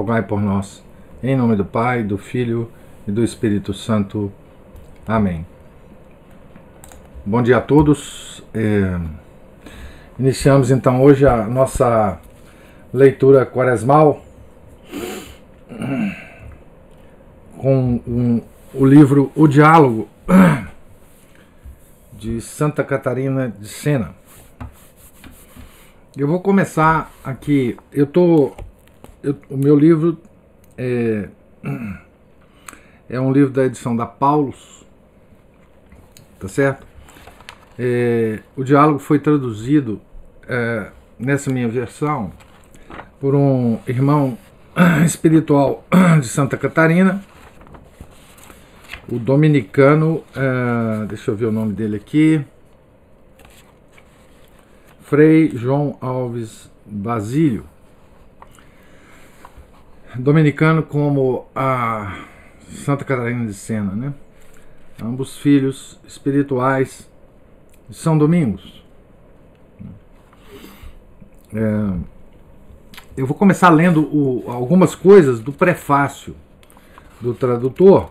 rogai por nós. Em nome do Pai, do Filho e do Espírito Santo. Amém. Bom dia a todos. É... Iniciamos então hoje a nossa leitura quaresmal com um, o livro O Diálogo de Santa Catarina de Sena. Eu vou começar aqui. Eu estou eu, o meu livro é, é um livro da edição da Paulus, tá certo? É, o diálogo foi traduzido é, nessa minha versão por um irmão espiritual de Santa Catarina, o dominicano, é, deixa eu ver o nome dele aqui, Frei João Alves Basílio dominicano como a Santa Catarina de Sena, né? Ambos filhos espirituais de São Domingos. É, eu vou começar lendo o, algumas coisas do prefácio do tradutor.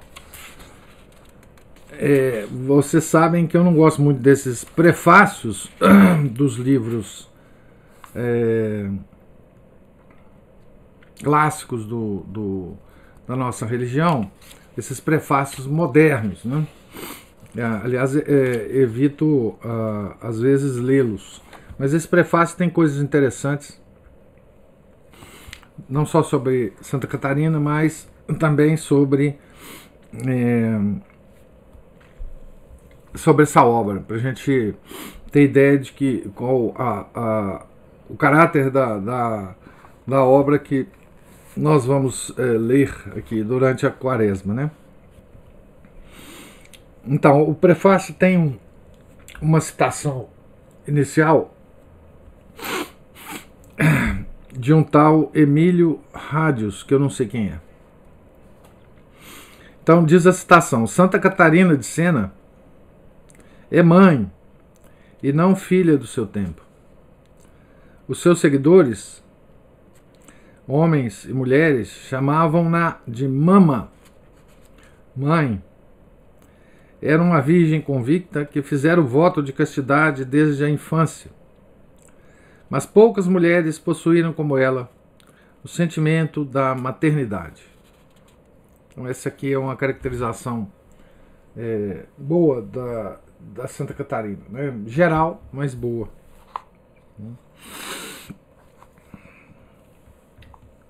É, vocês sabem que eu não gosto muito desses prefácios dos livros. É, clássicos do, do, da nossa religião, esses prefácios modernos. Né? É, aliás, é, evito uh, às vezes lê-los, mas esse prefácio tem coisas interessantes, não só sobre Santa Catarina, mas também sobre. É, sobre essa obra, para a gente ter ideia de que qual a, a, o caráter da, da, da obra que nós vamos é, ler aqui durante a quaresma, né? Então, o prefácio tem um, uma citação inicial de um tal Emílio Rádios, que eu não sei quem é. Então, diz a citação: Santa Catarina de Sena é mãe e não filha do seu tempo. Os seus seguidores homens e mulheres, chamavam-na de Mama, mãe. Era uma virgem convicta que fizera o voto de castidade desde a infância. Mas poucas mulheres possuíram como ela o sentimento da maternidade. Então, essa aqui é uma caracterização é, boa da, da Santa Catarina. Né? Geral, mas boa.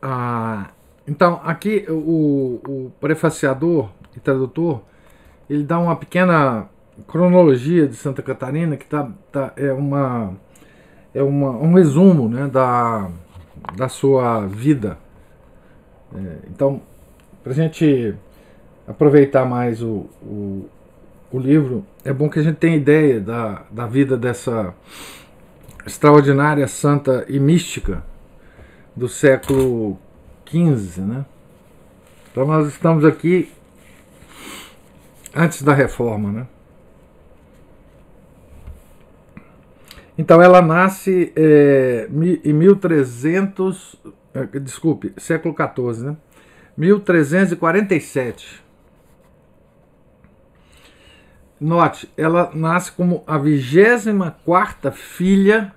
Ah, então, aqui o, o prefaciador e tradutor ele dá uma pequena cronologia de Santa Catarina que tá, tá é uma é uma, um resumo né, da, da sua vida. É, então, para a gente aproveitar mais o, o, o, livro, é bom que a gente tenha ideia da, da vida dessa extraordinária, santa e mística do século XV. Né? Então nós estamos aqui antes da reforma. Né? Então ela nasce é, em 1300, é, desculpe, século XIV, né? 1347. Note, ela nasce como a 24 filha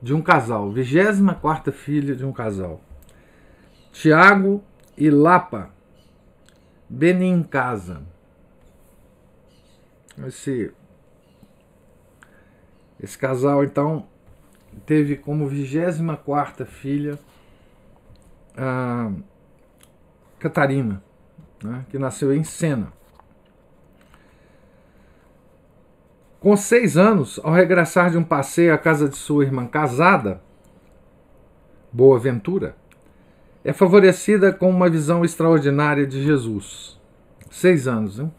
de um casal, 24 filha de um casal. Tiago e Lapa Benincasa. Esse, esse casal, então, teve como 24 filha a ah, Catarina, né, que nasceu em Sena. Com seis anos, ao regressar de um passeio à casa de sua irmã casada, Boa Ventura, é favorecida com uma visão extraordinária de Jesus. Seis anos, hein?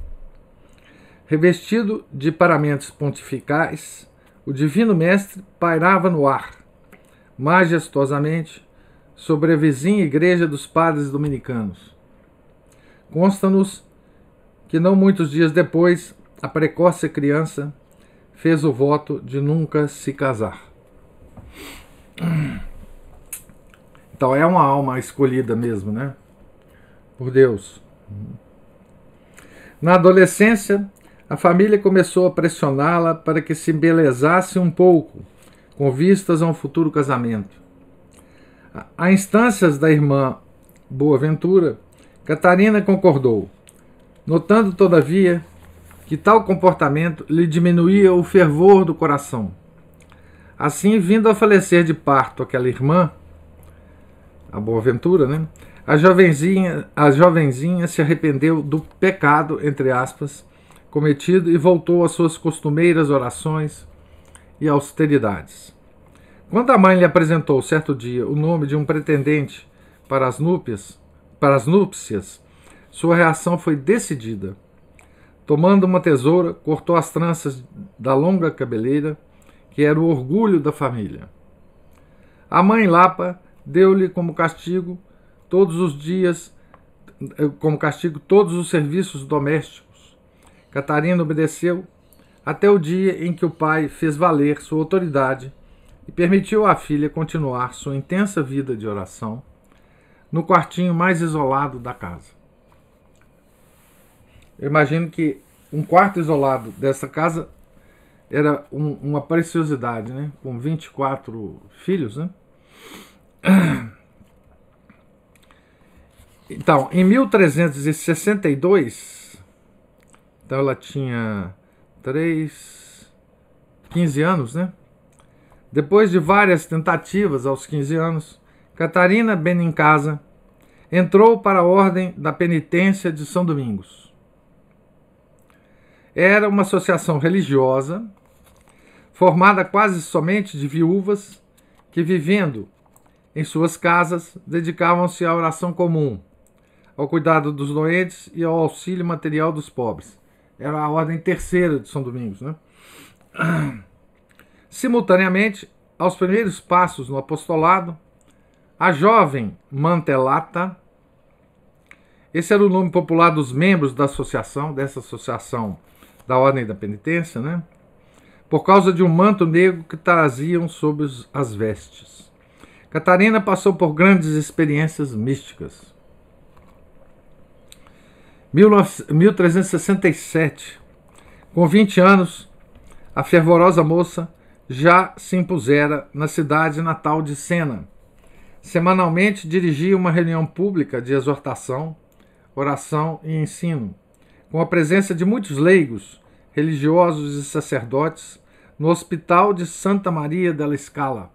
Revestido de paramentos pontificais, o Divino Mestre pairava no ar, majestosamente, sobre a vizinha igreja dos padres dominicanos. Consta-nos que não muitos dias depois, a precoce criança fez o voto de nunca se casar. Então é uma alma escolhida mesmo, né? Por Deus. Na adolescência, a família começou a pressioná-la para que se embelezasse um pouco, com vistas a um futuro casamento. A instâncias da irmã Boaventura, Catarina concordou, notando, todavia, que tal comportamento lhe diminuía o fervor do coração. Assim, vindo a falecer de parto aquela irmã, a Boaventura, né? A jovenzinha, a jovenzinha se arrependeu do pecado, entre aspas, cometido e voltou às suas costumeiras orações e austeridades. Quando a mãe lhe apresentou certo dia o nome de um pretendente para as núpcias, para as núpcias, sua reação foi decidida. Tomando uma tesoura, cortou as tranças da longa cabeleira, que era o orgulho da família. A mãe Lapa deu-lhe como castigo todos os dias, eh, como castigo todos os serviços domésticos. Catarina obedeceu até o dia em que o pai fez valer sua autoridade e permitiu à filha continuar sua intensa vida de oração no quartinho mais isolado da casa. Eu imagino que um quarto isolado dessa casa era um, uma preciosidade, né? Com 24 filhos, né? Então, em 1362, então ela tinha 3, 15 anos, né? Depois de várias tentativas aos 15 anos, Catarina Benincasa entrou para a Ordem da Penitência de São Domingos era uma associação religiosa formada quase somente de viúvas que, vivendo em suas casas, dedicavam-se à oração comum, ao cuidado dos doentes e ao auxílio material dos pobres. Era a ordem terceira de São Domingos. Né? Simultaneamente, aos primeiros passos no apostolado, a jovem Mantelata, esse era o nome popular dos membros da associação, dessa associação da ordem da penitência, né? Por causa de um manto negro que traziam sobre as vestes. Catarina passou por grandes experiências místicas. 1367, com 20 anos, a fervorosa moça já se impusera na cidade natal de Sena. Semanalmente dirigia uma reunião pública de exortação, oração e ensino com a presença de muitos leigos, religiosos e sacerdotes, no Hospital de Santa Maria della Scala.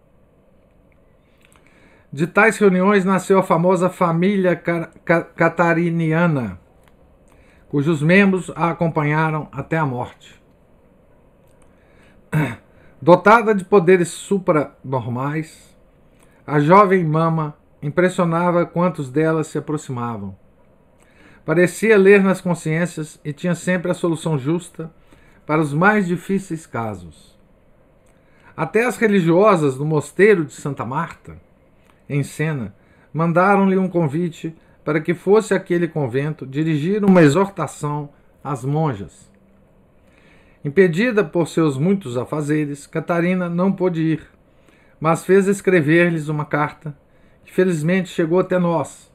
De tais reuniões nasceu a famosa família catariniana, cujos membros a acompanharam até a morte. Dotada de poderes supranormais, a jovem mama impressionava quantos dela se aproximavam. Parecia ler nas consciências e tinha sempre a solução justa para os mais difíceis casos. Até as religiosas do mosteiro de Santa Marta, em Senna, mandaram-lhe um convite para que fosse àquele convento dirigir uma exortação às monjas. Impedida por seus muitos afazeres, Catarina não pôde ir, mas fez escrever-lhes uma carta que felizmente chegou até nós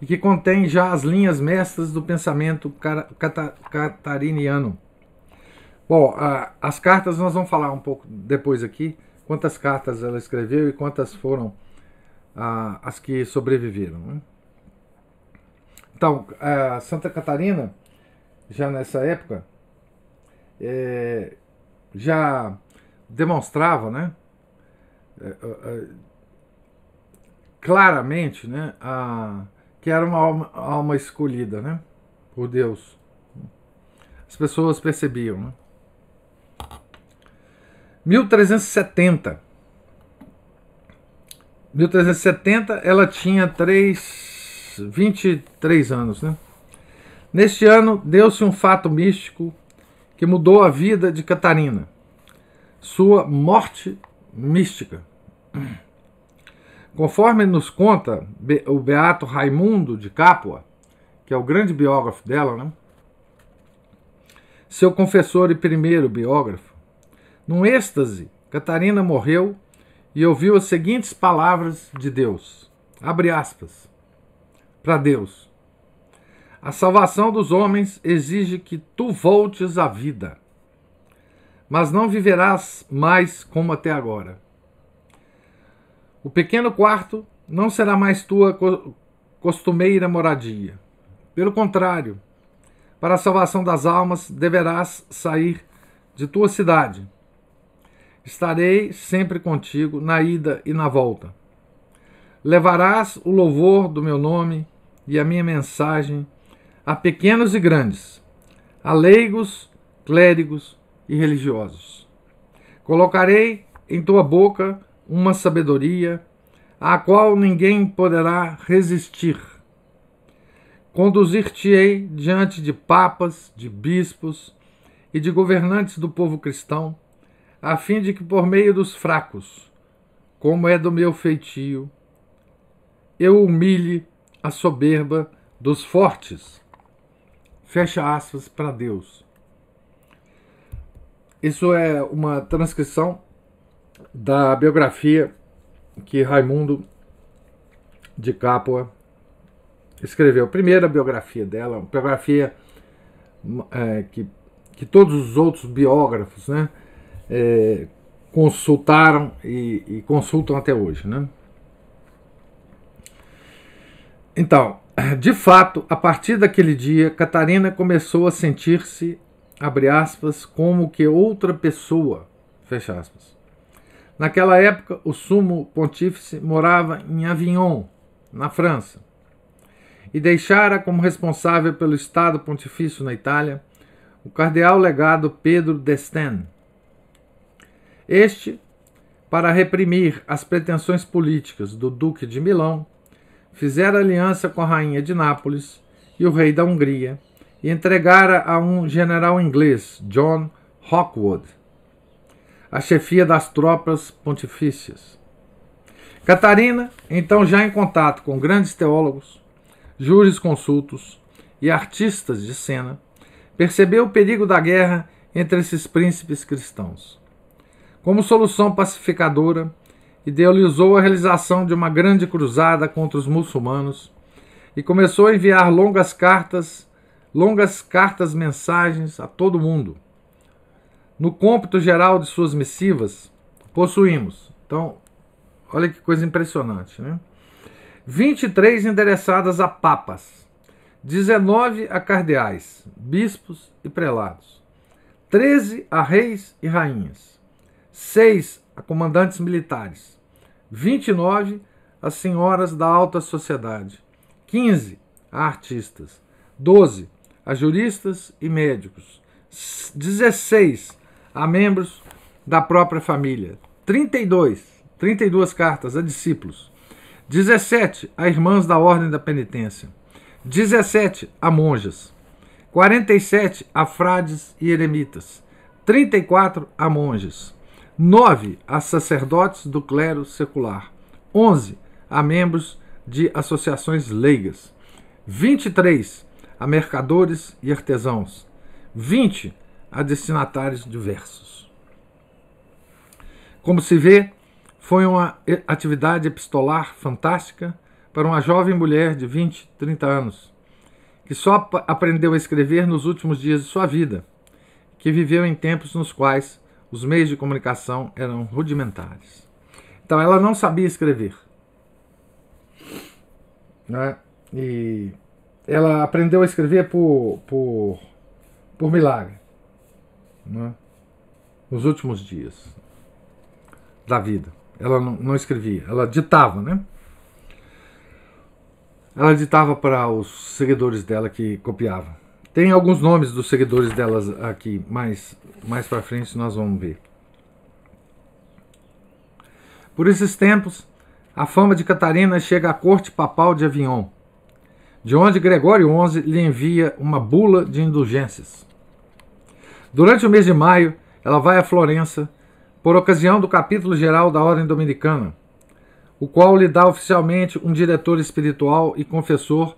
e que contém já as linhas mestras do pensamento catariniano. Bom, a, as cartas nós vamos falar um pouco depois aqui, quantas cartas ela escreveu e quantas foram a, as que sobreviveram. Né? Então, Santa Catarina, já nessa época, é, já demonstrava né, é, é, é claramente né, a, que era uma alma, alma escolhida, né? Por Deus. As pessoas percebiam, né? 1370. 1370 ela tinha 3, 23 anos, né? Neste ano deu-se um fato místico que mudou a vida de Catarina. Sua morte mística. Conforme nos conta o Beato Raimundo de Capua, que é o grande biógrafo dela, né? seu confessor e primeiro biógrafo, num êxtase, Catarina morreu e ouviu as seguintes palavras de Deus. Abre aspas. Para Deus. A salvação dos homens exige que tu voltes à vida, mas não viverás mais como até agora. O pequeno quarto não será mais tua costumeira moradia. Pelo contrário, para a salvação das almas deverás sair de tua cidade. Estarei sempre contigo na ida e na volta. Levarás o louvor do meu nome e a minha mensagem a pequenos e grandes, a leigos, clérigos e religiosos. Colocarei em tua boca uma sabedoria à qual ninguém poderá resistir. Conduzir-te-ei diante de papas, de bispos e de governantes do povo cristão, a fim de que por meio dos fracos, como é do meu feitio, eu humilhe a soberba dos fortes. Fecha aspas para Deus. Isso é uma transcrição da biografia que Raimundo de Capua escreveu. Primeira biografia dela, uma biografia é, que, que todos os outros biógrafos né, é, consultaram e, e, consultam até hoje. Né? Então, de fato, a partir daquele dia, Catarina começou a sentir-se, abre aspas, como que outra pessoa, fecha aspas. Naquela época, o sumo pontífice morava em Avignon, na França, e deixara como responsável pelo Estado Pontifício na Itália o cardeal legado Pedro d'Estaing. Este, para reprimir as pretensões políticas do Duque de Milão, fizera aliança com a Rainha de Nápoles e o Rei da Hungria e entregara a um general inglês, John Rockwood a chefia das tropas pontifícias. Catarina, então já em contato com grandes teólogos, jurisconsultos e artistas de cena, percebeu o perigo da guerra entre esses príncipes cristãos. Como solução pacificadora, idealizou a realização de uma grande cruzada contra os muçulmanos e começou a enviar longas cartas, longas cartas mensagens a todo mundo. No cômpito geral de suas missivas, possuímos, então, olha que coisa impressionante, né? 23 endereçadas a papas, 19 a cardeais, bispos e prelados, 13 a reis e rainhas, 6 a comandantes militares, 29 a senhoras da alta sociedade, 15 a artistas, 12 a juristas e médicos, 16 a membros da própria família. 32, 32 cartas a discípulos. 17 a irmãs da Ordem da Penitência. 17 a monjas. 47 a frades e eremitas. 34 a monges. 9 a sacerdotes do clero secular. 11 a membros de associações leigas. 23 a mercadores e artesãos. 20 a a destinatários diversos. Como se vê, foi uma atividade epistolar fantástica para uma jovem mulher de 20, 30 anos, que só aprendeu a escrever nos últimos dias de sua vida, que viveu em tempos nos quais os meios de comunicação eram rudimentares. Então ela não sabia escrever. Né? E ela aprendeu a escrever por, por, por milagre né, nos últimos dias da vida. Ela não, não escrevia, ela ditava, né? Ela ditava para os seguidores dela que copiavam. Tem alguns nomes dos seguidores delas aqui, mas mais para frente nós vamos ver. Por esses tempos, a fama de Catarina chega à corte papal de Avignon, de onde Gregório XI lhe envia uma bula de indulgências. Durante o mês de maio, ela vai a Florença por ocasião do capítulo geral da Ordem Dominicana, o qual lhe dá oficialmente um diretor espiritual e confessor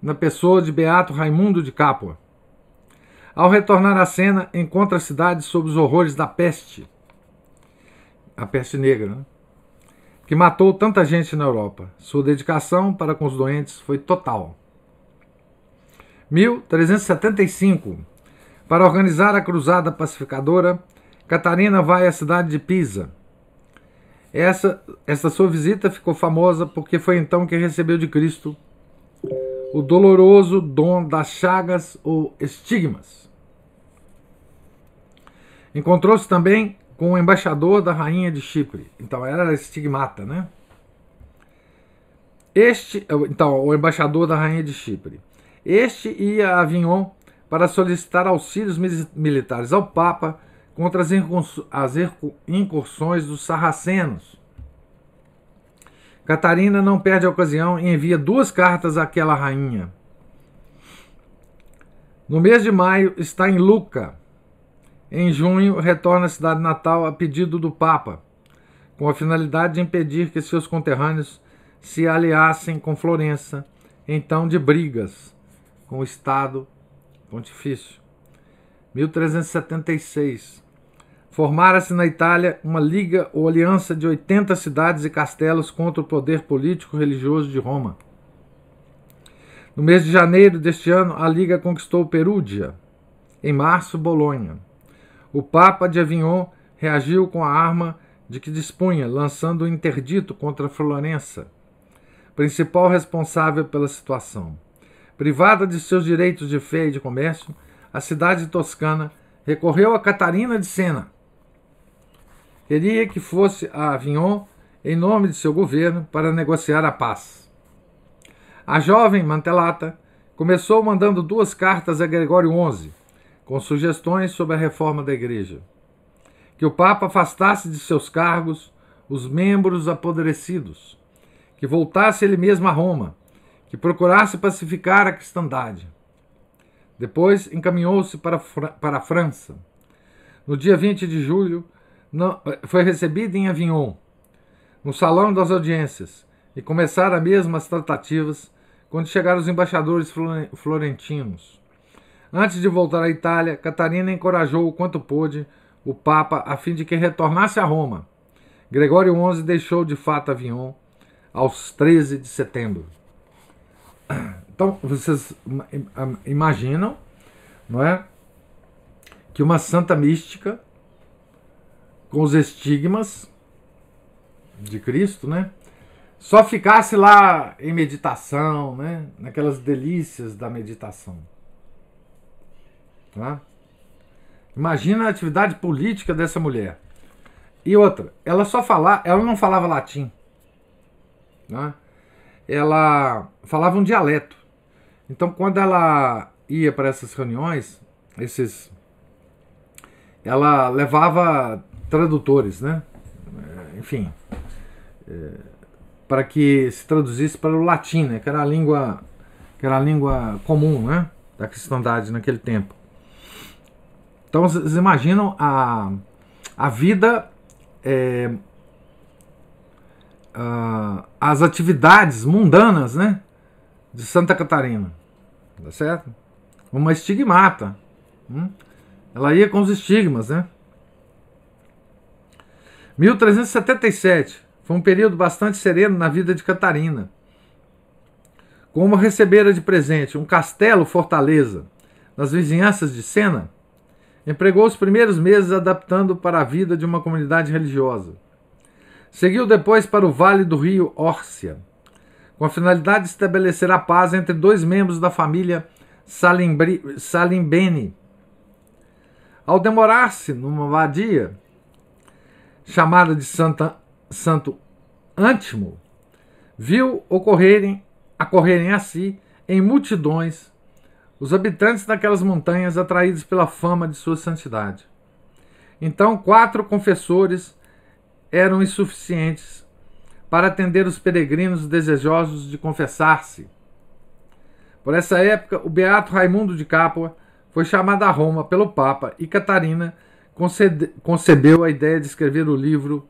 na pessoa de Beato Raimundo de Capua. Ao retornar à cena, encontra a cidade sob os horrores da peste, a peste negra, né? que matou tanta gente na Europa. Sua dedicação para com os doentes foi total. 1375 para organizar a cruzada pacificadora, Catarina vai à cidade de Pisa. Essa, essa sua visita ficou famosa porque foi então que recebeu de Cristo o doloroso dom das chagas ou estigmas. Encontrou-se também com o embaixador da rainha de Chipre. Então era estigmata, né? Este, então, o embaixador da rainha de Chipre. Este ia a Avignon para solicitar auxílios militares ao Papa contra as incursões dos sarracenos. Catarina não perde a ocasião e envia duas cartas àquela rainha. No mês de maio está em Luca. Em junho retorna à cidade natal a pedido do Papa, com a finalidade de impedir que seus conterrâneos se aliassem com Florença, então de brigas com o Estado pontifício. 1376. Formara-se na Itália uma liga ou aliança de 80 cidades e castelos contra o poder político religioso de Roma. No mês de janeiro deste ano, a liga conquistou Perúdia. Em março, Bolonha. O Papa de Avignon reagiu com a arma de que dispunha, lançando o um interdito contra Florença, principal responsável pela situação. Privada de seus direitos de fé e de comércio, a cidade toscana recorreu a Catarina de Sena. Queria que fosse a Avignon, em nome de seu governo, para negociar a paz. A jovem Mantelata começou mandando duas cartas a Gregório XI, com sugestões sobre a reforma da Igreja. Que o Papa afastasse de seus cargos os membros apodrecidos, que voltasse ele mesmo a Roma que procurasse pacificar a cristandade. Depois encaminhou-se para, para a França. No dia 20 de julho, foi recebida em Avignon, no salão das audiências, e começaram mesmo as tratativas quando chegaram os embaixadores florentinos. Antes de voltar à Itália, Catarina encorajou o quanto pôde o Papa a fim de que retornasse a Roma. Gregório XI deixou de fato Avignon aos 13 de setembro. Então vocês imaginam, não é? Que uma santa mística com os estigmas de Cristo, né? Só ficasse lá em meditação, né? Naquelas delícias da meditação. Tá? Imagina a atividade política dessa mulher. E outra, ela só falava, ela não falava latim. tá? ela falava um dialeto. Então, quando ela ia para essas reuniões, esses, ela levava tradutores, né? É, enfim, é, para que se traduzisse para o latim, né? Que era a língua, que era a língua comum, né? Da cristandade naquele tempo. Então, vocês imaginam a, a vida é, uh, as atividades mundanas né, de Santa Catarina. Tá certo? Uma estigmata. Hum? Ela ia com os estigmas, né? 1377 foi um período bastante sereno na vida de Catarina. Como recebera de presente um castelo fortaleza nas vizinhanças de Sena, empregou os primeiros meses adaptando para a vida de uma comunidade religiosa Seguiu depois para o vale do rio Órcia, com a finalidade de estabelecer a paz entre dois membros da família Salimbri, Salimbeni. Ao demorar-se numa vadia chamada de Santa, Santo Antimo, viu ocorrerem, a si, em multidões, os habitantes daquelas montanhas atraídos pela fama de sua santidade. Então, quatro confessores eram insuficientes para atender os peregrinos desejosos de confessar-se. Por essa época, o beato Raimundo de Capua foi chamado a Roma pelo Papa e Catarina concebeu a ideia de escrever o livro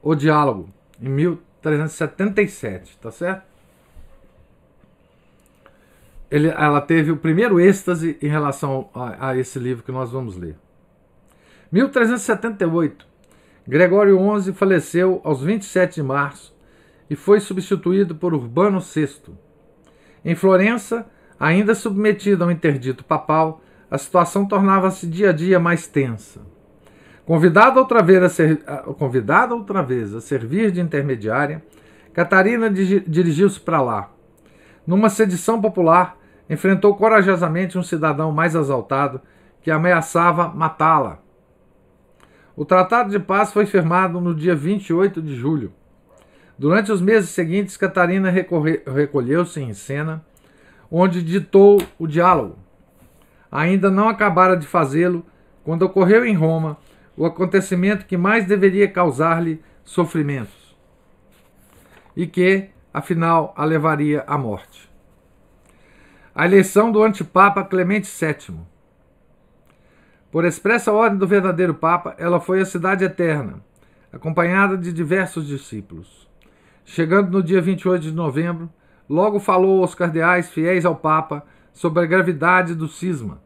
O Diálogo, em 1377, tá certo? Ele, ela teve o primeiro êxtase em relação a, a esse livro que nós vamos ler. 1378, Gregório XI faleceu aos 27 de março e foi substituído por Urbano VI. Em Florença, ainda submetida ao interdito papal, a situação tornava-se dia a dia mais tensa. Convidada outra, ser... outra vez a, servir de intermediária, Catarina dirigiu-se para lá. Numa sedição popular, enfrentou corajosamente um cidadão mais exaltado que ameaçava matá-la. O Tratado de Paz foi firmado no dia 28 de julho. Durante os meses seguintes, Catarina recolheu-se em Sena, onde ditou o diálogo. Ainda não acabara de fazê-lo quando ocorreu em Roma o acontecimento que mais deveria causar-lhe sofrimentos e que, afinal, a levaria à morte. A eleição do antipapa Clemente VII. Por expressa ordem do verdadeiro Papa, ela foi à Cidade Eterna, acompanhada de diversos discípulos. Chegando no dia 28 de novembro, logo falou aos cardeais fiéis ao Papa sobre a gravidade do cisma.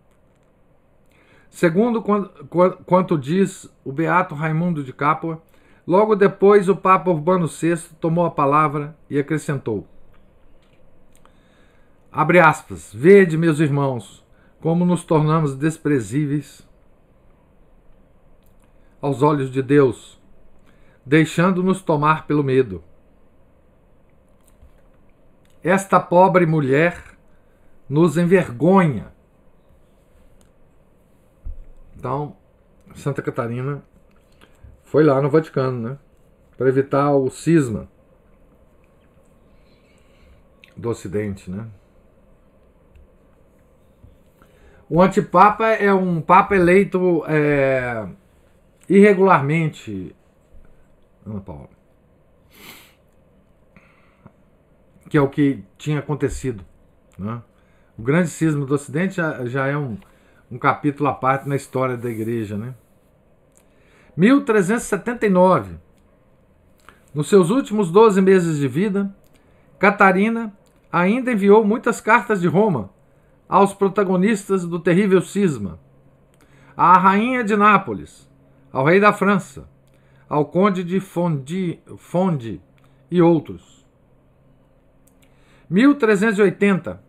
Segundo quanto diz o beato Raimundo de Capua, logo depois o Papa Urbano VI tomou a palavra e acrescentou: Abre aspas, vede, meus irmãos, como nos tornamos desprezíveis aos olhos de Deus, deixando-nos tomar pelo medo. Esta pobre mulher nos envergonha. Então, Santa Catarina foi lá no Vaticano, né? Para evitar o cisma do Ocidente, né? O antipapa é um papa eleito é, irregularmente, Ana Paula, que é o que tinha acontecido. Né? O grande cisma do Ocidente já, já é um, um capítulo à parte na história da igreja. Né? 1379, nos seus últimos 12 meses de vida, Catarina ainda enviou muitas cartas de Roma aos protagonistas do terrível cisma. A rainha de Nápoles, ao rei da França, ao conde de Fondi, Fondi e outros. 1380.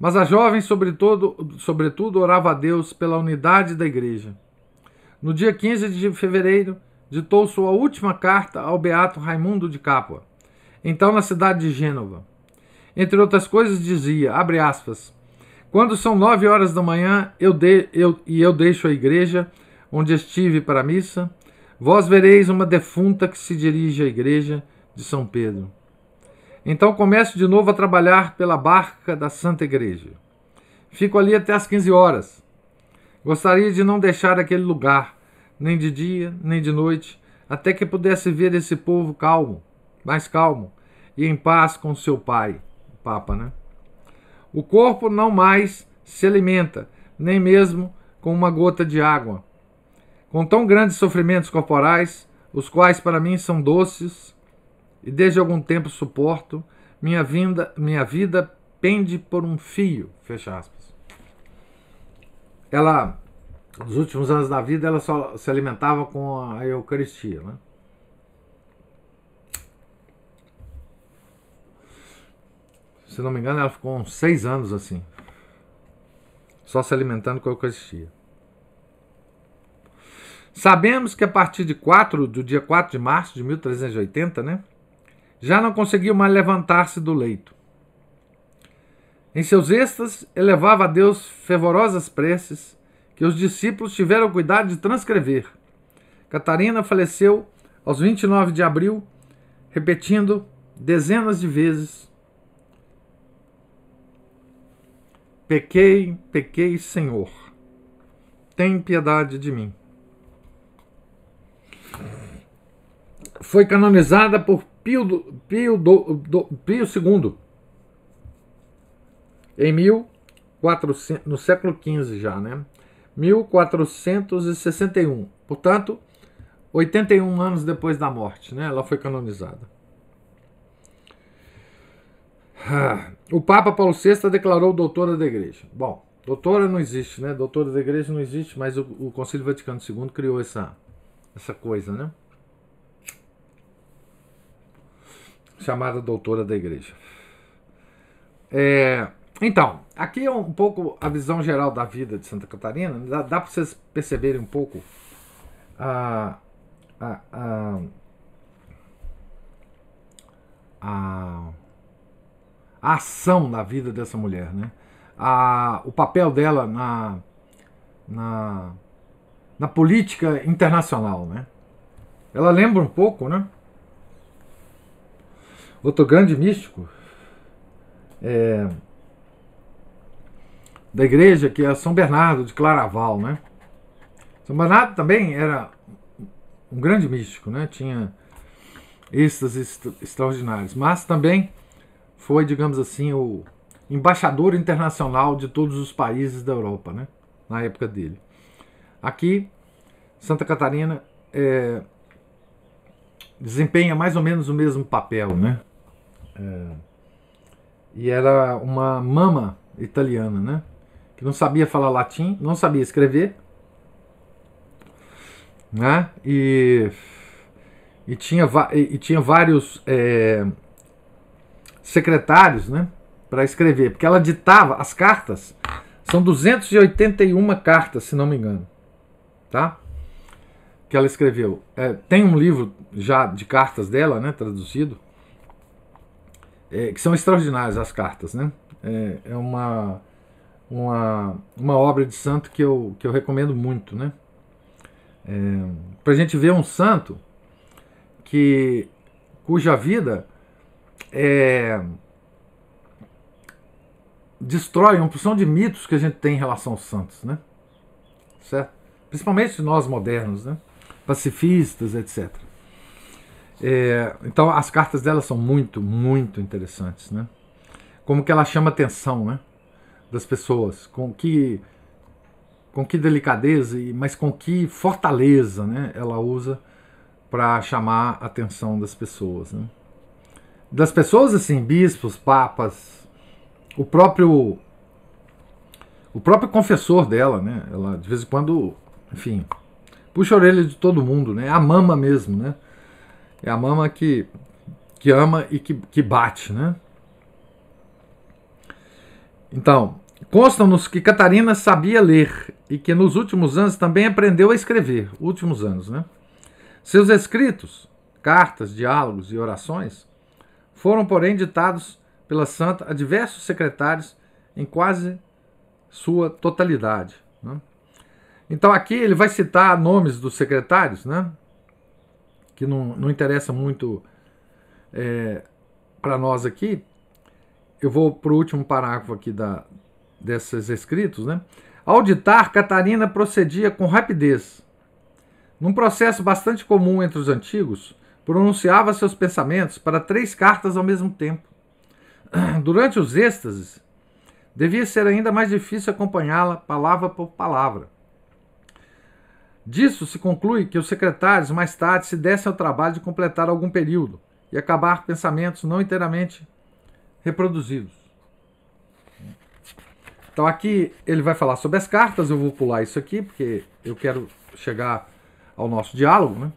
Mas a jovem, sobretudo, sobretudo, orava a Deus pela unidade da igreja. No dia 15 de fevereiro, ditou sua última carta ao beato Raimundo de Capua, então na cidade de Gênova. Entre outras coisas, dizia, abre aspas, quando são nove horas da manhã eu de, eu, e eu deixo a igreja onde estive para a missa, vós vereis uma defunta que se dirige à igreja de São Pedro. Então começo de novo a trabalhar pela barca da Santa Igreja. Fico ali até as 15 horas. Gostaria de não deixar aquele lugar, nem de dia, nem de noite, até que pudesse ver esse povo calmo, mais calmo, e em paz com seu pai, o Papa, né? O corpo não mais se alimenta, nem mesmo com uma gota de água. Com tão grandes sofrimentos corporais, os quais para mim são doces, e desde algum tempo suporto, minha, vinda, minha vida pende por um fio. Fecha aspas. Ela, nos últimos anos da vida, ela só se alimentava com a Eucaristia, né? se não me engano, ela ficou uns seis anos assim. Só se alimentando com que existia. Sabemos que a partir de 4, do dia 4 de março de 1380, né, já não conseguiu mais levantar-se do leito. Em seus êxtases, elevava a Deus fervorosas preces que os discípulos tiveram cuidado de transcrever. Catarina faleceu aos 29 de abril, repetindo dezenas de vezes Pequei, pequei, Senhor. Tem piedade de mim. Foi canonizada por Pio, do, Pio, do, do, Pio II em 1400, no século XV já, né? 1461. Portanto, 81 anos depois da morte, né? Ela foi canonizada. Ah, o Papa Paulo VI declarou doutora da Igreja. Bom, doutora não existe, né? Doutora da Igreja não existe, mas o, o Concílio Vaticano II criou essa, essa coisa, né? Chamada doutora da Igreja. É, então, aqui é um pouco a visão geral da vida de Santa Catarina. Dá, dá para vocês perceberem um pouco a, a, a, a a ação da vida dessa mulher, né? A, o papel dela na, na, na política internacional, né? Ela lembra um pouco, né? Outro grande místico é, da igreja, que é São Bernardo de Claraval, né? São Bernardo também era um grande místico, né? Tinha êxtases extraordinários, mas também foi, digamos assim, o embaixador internacional de todos os países da Europa, né? na época dele. Aqui, Santa Catarina é, desempenha mais ou menos o mesmo papel, né? É, e era uma mama italiana, né? Que não sabia falar latim, não sabia escrever, né? E, e, tinha, e, tinha vários. É, secretários, né, para escrever, porque ela ditava as cartas. São 281 cartas, se não me engano, tá? Que ela escreveu. É, tem um livro já de cartas dela, né, traduzido, é, que são extraordinárias as cartas, né? É, é uma, uma uma obra de santo que eu que eu recomendo muito, né? É, para a gente ver um santo que cuja vida é, destrói uma porção de mitos que a gente tem em relação aos santos, né? Certo? Principalmente nós modernos, né? Pacifistas, etc. É, então as cartas dela são muito, muito interessantes, né? Como que ela chama a atenção, né? Das pessoas, com que com que delicadeza e mas com que fortaleza, né? Ela usa para chamar a atenção das pessoas, né? das pessoas assim, bispos, papas, o próprio o próprio confessor dela, né? Ela de vez em quando, enfim, puxa a orelha de todo mundo, né? É a mama mesmo, né? É a mama que que ama e que, que bate, né? Então, constam-nos que Catarina sabia ler e que nos últimos anos também aprendeu a escrever, últimos anos, né? Seus escritos, cartas, diálogos e orações foram, porém, ditados pela Santa a diversos secretários em quase sua totalidade. Né? Então aqui ele vai citar nomes dos secretários, né? que não, não interessa muito é, para nós aqui. Eu vou para o último parágrafo aqui da, desses escritos. Né? Auditar, Catarina procedia com rapidez. Num processo bastante comum entre os antigos, pronunciava seus pensamentos para três cartas ao mesmo tempo. Durante os êxtases, devia ser ainda mais difícil acompanhá-la palavra por palavra. Disso se conclui que os secretários mais tarde se dessem ao trabalho de completar algum período e acabar pensamentos não inteiramente reproduzidos. Então aqui ele vai falar sobre as cartas, eu vou pular isso aqui porque eu quero chegar ao nosso diálogo, né?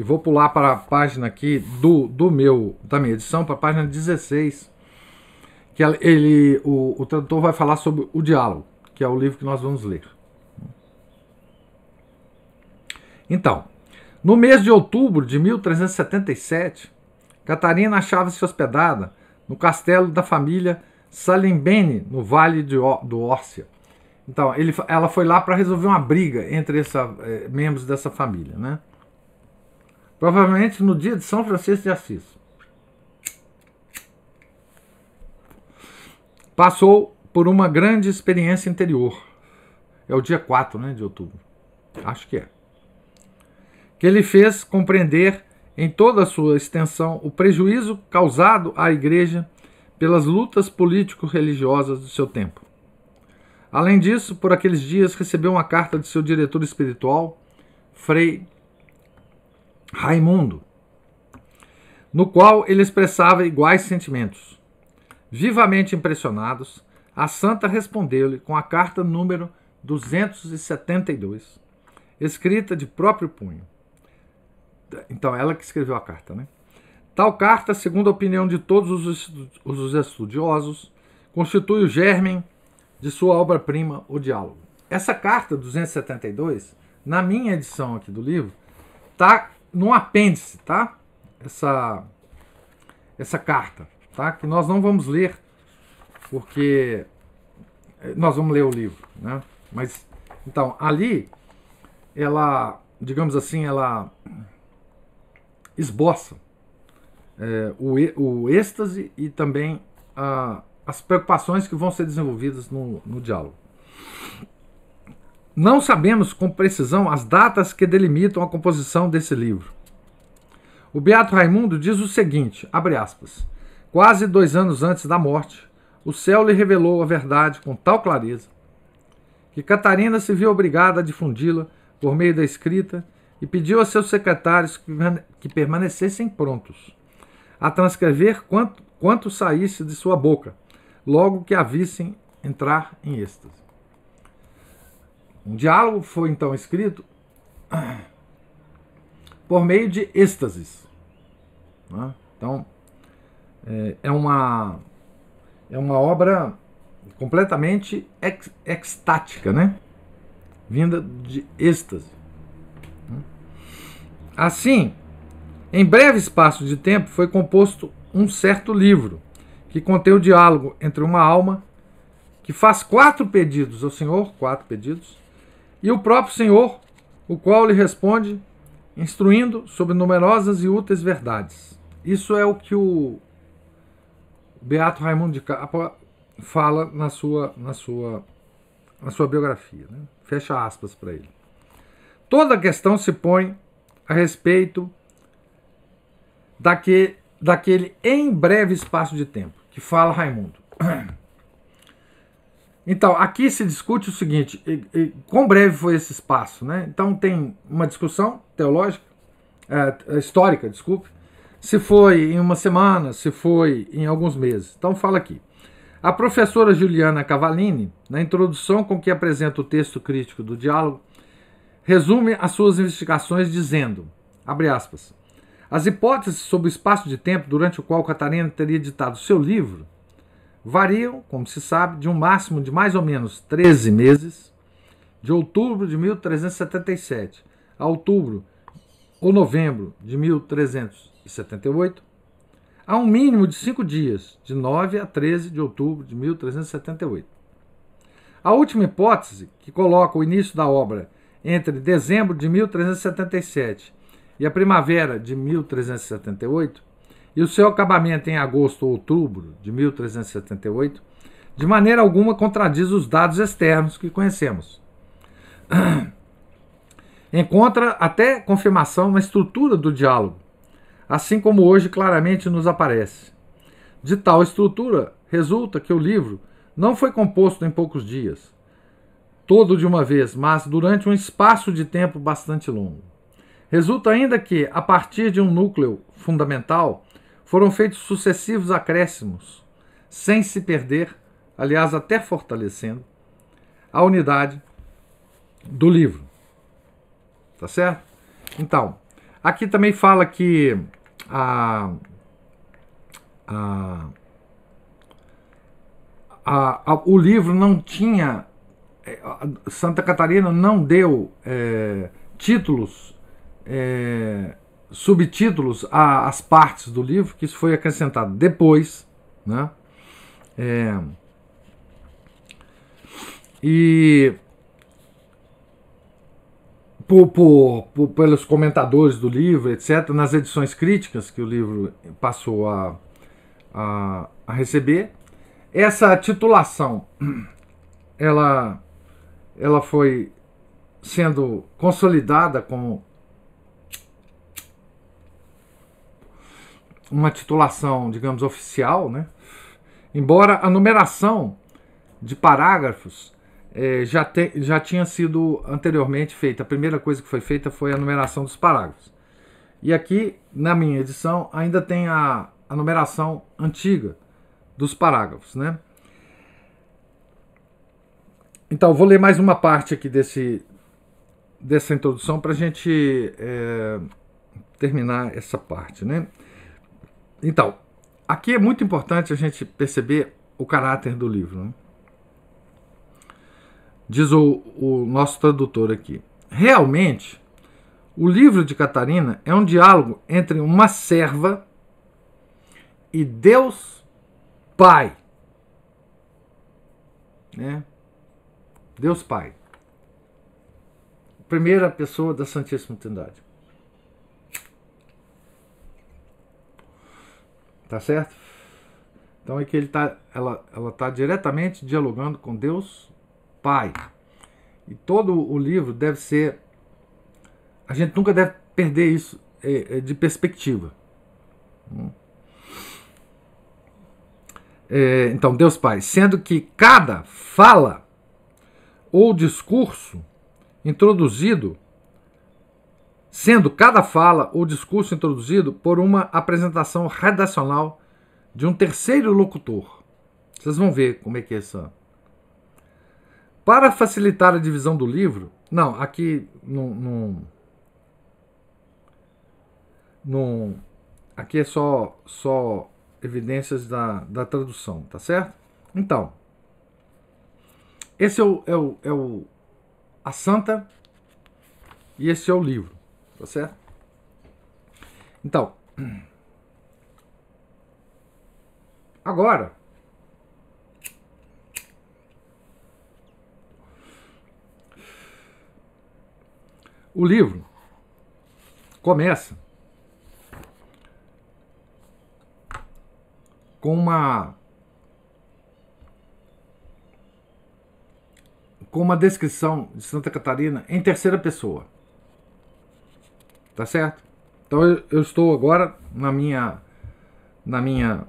E vou pular para a página aqui do, do meu, da minha edição, para a página 16, que ele, o, o tradutor vai falar sobre o diálogo, que é o livro que nós vamos ler. Então, no mês de outubro de 1377, Catarina achava-se hospedada no castelo da família Salimbene, no Vale de o, do Órcia. Então, ele, ela foi lá para resolver uma briga entre essa, eh, membros dessa família, né? Provavelmente no dia de São Francisco de Assis. Passou por uma grande experiência interior. É o dia 4 né, de outubro. Acho que é. Que ele fez compreender em toda a sua extensão o prejuízo causado à Igreja pelas lutas político-religiosas do seu tempo. Além disso, por aqueles dias recebeu uma carta de seu diretor espiritual, Frei Raimundo, no qual ele expressava iguais sentimentos. Vivamente impressionados, a santa respondeu-lhe com a carta número 272, escrita de próprio punho. Então, ela que escreveu a carta, né? Tal carta, segundo a opinião de todos os estudiosos, constitui o germen de sua obra-prima, O Diálogo. Essa carta 272, na minha edição aqui do livro, está no apêndice, tá? Essa, essa carta, tá? Que nós não vamos ler, porque eh, nós vamos ler o livro, né? Mas, então, ali, ela, digamos assim, ela esboça é, o, o êxtase e também a, as preocupações que vão ser desenvolvidas no, no diálogo. Não sabemos com precisão as datas que delimitam a composição desse livro. O Beato Raimundo diz o seguinte, abre aspas, quase dois anos antes da morte, o céu lhe revelou a verdade com tal clareza que Catarina se viu obrigada a difundi-la por meio da escrita e pediu a seus secretários que permanecessem prontos a transcrever quanto, quanto saísse de sua boca, logo que a vissem entrar em êxtase. Um diálogo foi então escrito por meio de êxtases. Né? Então, é, é uma, é uma obra completamente ex, extática, né? vinda de êxtase. Né? Assim, em breve espaço de tempo foi composto um certo livro que contém o diálogo entre uma alma que faz quatro pedidos ao Senhor, quatro pedidos, e o próprio Senhor, o qual lhe responde, instruindo sobre numerosas e úteis verdades. Isso é o que o Beato Raimundo de Capa fala na sua, na sua, na sua biografia. Né? Fecha aspas para ele. Toda a questão se põe a respeito daquele, daquele em breve espaço de tempo que fala Raimundo. Então, aqui se discute o seguinte: e, e, quão breve foi esse espaço? Né? Então, tem uma discussão teológica, é, histórica, desculpe, se foi em uma semana, se foi em alguns meses. Então, fala aqui. A professora Juliana Cavalini, na introdução com que apresenta o texto crítico do diálogo, resume as suas investigações dizendo, aspas, as hipóteses sobre o espaço de tempo durante o qual Catarina teria editado seu livro variam, como se sabe, de um máximo de mais ou menos 13 meses, de outubro de 1377 a outubro ou novembro de 1378, a um mínimo de cinco dias, de 9 a 13 de outubro de 1378. A última hipótese, que coloca o início da obra entre dezembro de 1377 e a primavera de 1378, e o seu acabamento é em agosto ou outubro de 1378, de maneira alguma contradiz os dados externos que conhecemos. Encontra até confirmação na estrutura do diálogo, assim como hoje claramente nos aparece. De tal estrutura, resulta que o livro não foi composto em poucos dias, todo de uma vez, mas durante um espaço de tempo bastante longo. Resulta ainda que, a partir de um núcleo fundamental, foram feitos sucessivos acréscimos, sem se perder, aliás, até fortalecendo, a unidade do livro. Tá certo? Então, aqui também fala que a, a, a, a o livro não tinha. É, Santa Catarina não deu é, títulos é, subtítulos às partes do livro, que isso foi acrescentado depois, né? É, e por, por, por, pelos comentadores do livro, etc., nas edições críticas que o livro passou a, a, a receber, essa titulação ela, ela foi sendo consolidada como uma titulação, digamos, oficial, né? embora a numeração de parágrafos eh, já, te, já tinha sido anteriormente feita. A primeira coisa que foi feita foi a numeração dos parágrafos. E aqui, na minha edição, ainda tem a, a numeração antiga dos parágrafos. Né? Então, vou ler mais uma parte aqui desse, dessa introdução para a gente eh, terminar essa parte. Né? Então, aqui é muito importante a gente perceber o caráter do livro. Né? Diz o, o nosso tradutor aqui. Realmente, o livro de Catarina é um diálogo entre uma serva e Deus Pai. Né? Deus Pai. Primeira pessoa da Santíssima Trindade. Tá certo? Então é que ele tá, ela está diretamente dialogando com Deus Pai. E todo o livro deve ser. A gente nunca deve perder isso é, é de perspectiva. Hum. É, então, Deus Pai, sendo que cada fala ou discurso introduzido sendo cada fala ou discurso introduzido por uma apresentação redacional de um terceiro locutor. Vocês vão ver como é que é isso. Para facilitar a divisão do livro, não, aqui não, não, não aqui é só só evidências da, da tradução, tá certo? Então, esse é o, é o, é o a santa e esse é o livro. Tá certo? Então. Agora. O livro começa com uma com uma descrição de Santa Catarina em terceira pessoa tá certo? Então eu, eu estou agora na minha na minha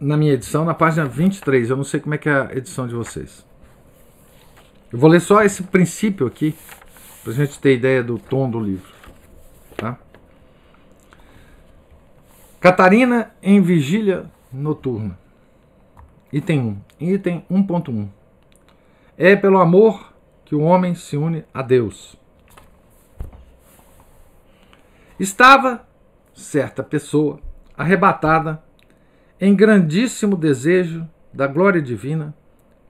na minha edição, na página 23. Eu não sei como é que é a edição de vocês. Eu vou ler só esse princípio aqui, para a gente ter ideia do tom do livro. Tá? Catarina em vigília noturna. Item 1. Item 1.1. É pelo amor que o homem se une a Deus. Estava certa pessoa arrebatada em grandíssimo desejo da glória divina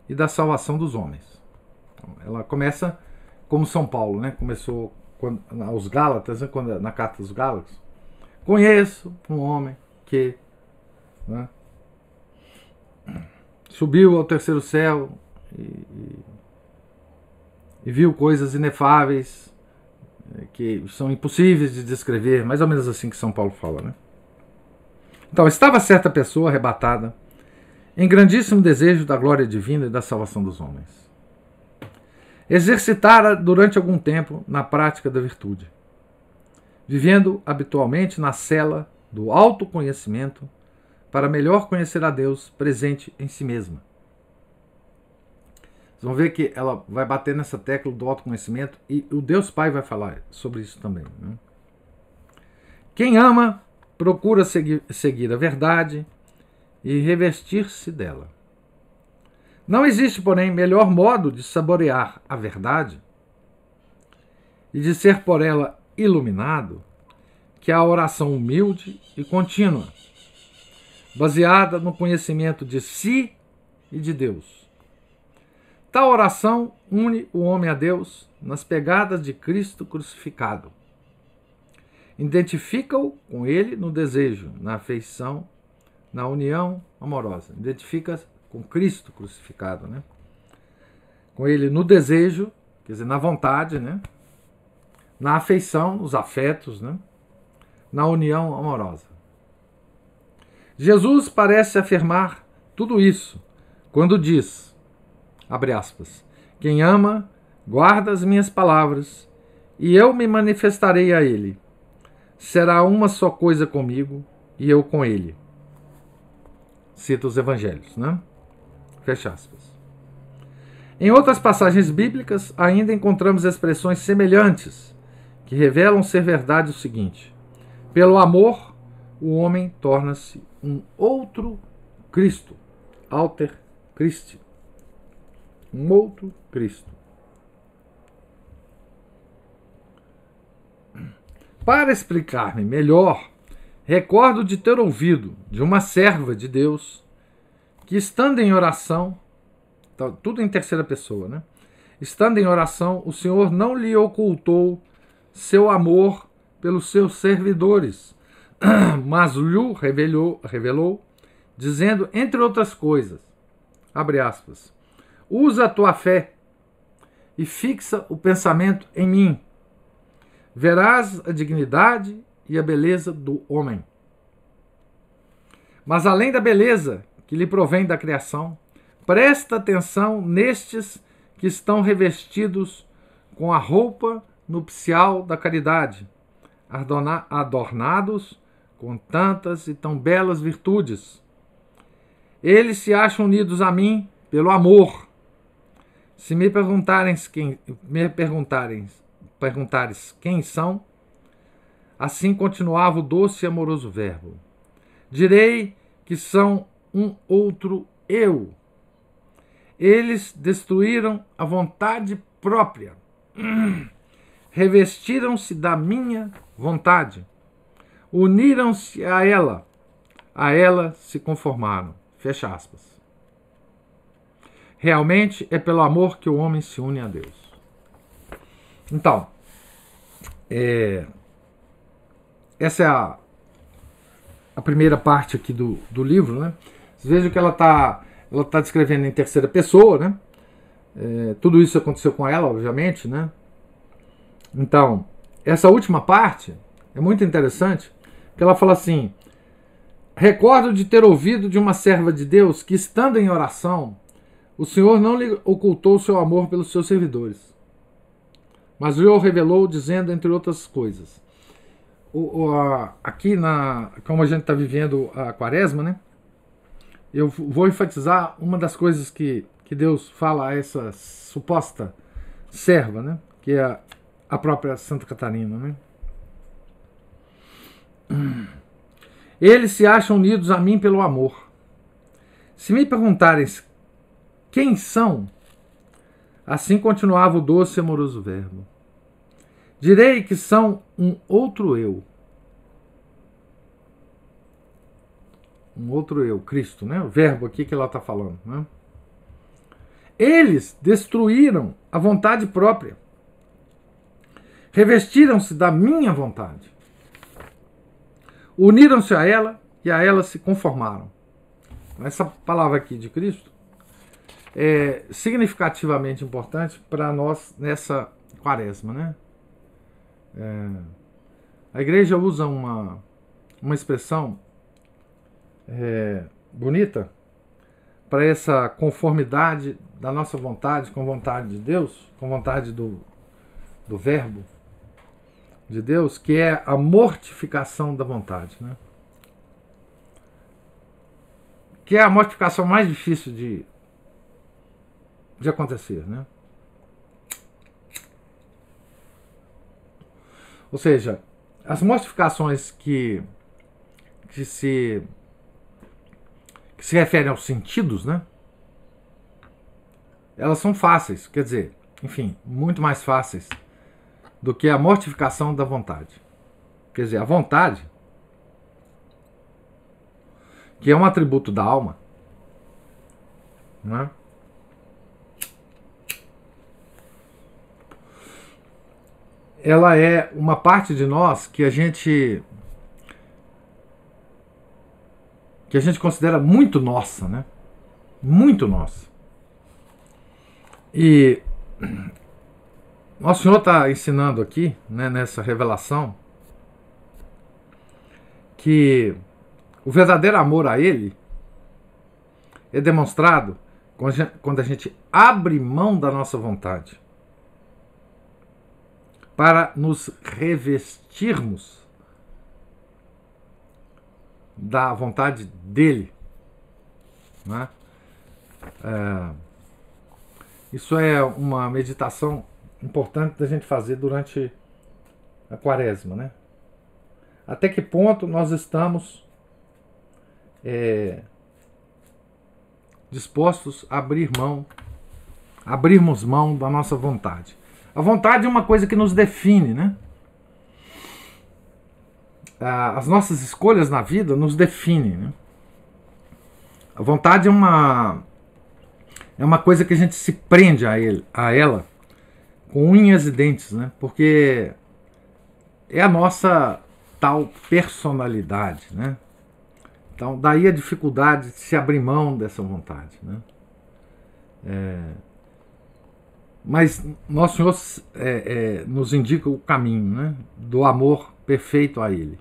e da salvação dos homens. Então, ela começa como São Paulo, né? Começou quando, aos Gálatas, né? quando, na carta dos Gálatas. Conheço um homem que né? subiu ao terceiro céu e, e, e viu coisas inefáveis é, que são impossíveis de descrever, mais ou menos assim que São Paulo fala. Né? Então, estava certa pessoa arrebatada em grandíssimo desejo da glória divina e da salvação dos homens. Exercitara durante algum tempo na prática da virtude, vivendo habitualmente na cela do autoconhecimento para melhor conhecer a Deus presente em si mesma vocês vão ver que ela vai bater nessa tecla do autoconhecimento e o Deus Pai vai falar sobre isso também. Né? Quem ama procura seguir, seguir a verdade e revestir-se dela. Não existe, porém, melhor modo de saborear a verdade e de ser por ela iluminado que a oração humilde e contínua, baseada no conhecimento de si e de Deus Tal oração une o homem a Deus nas pegadas de Cristo crucificado. Identifica-o com ele no desejo, na afeição, na união amorosa. Identifica com Cristo crucificado, né? Com ele no desejo, quer dizer, na vontade, né? Na afeição, nos afetos, né? Na união amorosa. Jesus parece afirmar tudo isso quando diz: abre aspas, quem ama, guarda as minhas palavras, e eu me manifestarei a ele. Será uma só coisa comigo e eu com ele. Cita os evangelhos, né? Fecha aspas. Em outras passagens bíblicas, ainda encontramos expressões semelhantes que revelam ser verdade o seguinte: pelo amor, o homem torna-se um outro Cristo, alter Christi um outro Cristo. Para explicar-me melhor, recordo de ter ouvido de uma serva de Deus que, estando em oração, tá, tudo em terceira pessoa, né? Estando em oração, o Senhor não lhe ocultou seu amor pelos seus servidores, mas lhe revelou, revelou, dizendo, entre outras coisas, abre aspas, Usa a tua fé e fixa o pensamento em mim. Verás a dignidade e a beleza do homem. Mas além da beleza que lhe provém da criação, presta atenção nestes que estão revestidos com a roupa nupcial da caridade, adornados com tantas e tão belas virtudes. Eles se acham unidos a mim pelo amor se me perguntarem quem, me perguntarem, perguntares quem são, assim continuava o doce e amoroso verbo. Direi que são um outro eu. Eles destruíram a vontade própria. Revestiram-se da minha vontade. Uniram-se a ela. A ela se conformaram. Fecha aspas. Realmente é pelo amor que o homem se une a Deus. Então, é, essa é a, a, primeira parte aqui do, do livro, né? Vocês vejam que ela está ela tá descrevendo em terceira pessoa, né? É, tudo isso aconteceu com ela, obviamente, né? Então, essa última parte é muito interessante, porque ela fala assim: Recordo de ter ouvido de uma serva de Deus que, estando em oração, o Senhor não lhe ocultou o seu amor pelos seus servidores, mas lhe o revelou, dizendo, entre outras coisas. O, o, a, aqui, na, como a gente está vivendo a quaresma, né? eu vou enfatizar uma das coisas que, que Deus fala a essa suposta serva, né? que é a, a própria Santa Catarina. Né? Eles se acham unidos a mim pelo amor. Se me perguntarem quem são? Assim continuava o doce e amoroso verbo. Direi que são um outro eu. Um outro eu, Cristo, né? O verbo aqui que ela está falando. Né? Eles destruíram a vontade própria. Revestiram-se da minha vontade. Uniram-se a ela e a ela se conformaram. Essa palavra aqui de Cristo é, significativamente importante para nós nessa quaresma, né? É, a igreja usa uma, uma expressão é, bonita para essa conformidade da nossa vontade com vontade de Deus, com vontade do, do Verbo de Deus, que é a mortificação da vontade, né? Que é a mortificação mais difícil de de acontecer, né? Ou seja, as mortificações que, que se que se referem aos sentidos, né? Elas são fáceis, quer dizer, enfim, muito mais fáceis do que a mortificação da vontade. Quer dizer, a vontade, que é um atributo da alma, né? ela é uma parte de nós que a gente que a gente considera muito nossa, né? Muito nossa. E nosso Senhor está ensinando aqui, né, nessa revelação, que o verdadeiro amor a Ele é demonstrado quando a gente abre mão da nossa vontade para nos revestirmos da vontade dele. Né? É, isso é uma meditação importante da gente fazer durante a quaresma. Né? Até que ponto nós estamos é, dispostos a abrir mão, abrirmos mão da nossa vontade. A vontade é uma coisa que nos define, né? Ah, as nossas escolhas na vida nos definem, né? A vontade é uma é uma coisa que a gente se prende a ele, a ela com unhas e dentes, né? Porque é a nossa tal personalidade, né? Então, daí a dificuldade de se abrir mão dessa vontade, né? É, mas Nosso Senhor é, é, nos indica o caminho né, do amor perfeito a Ele.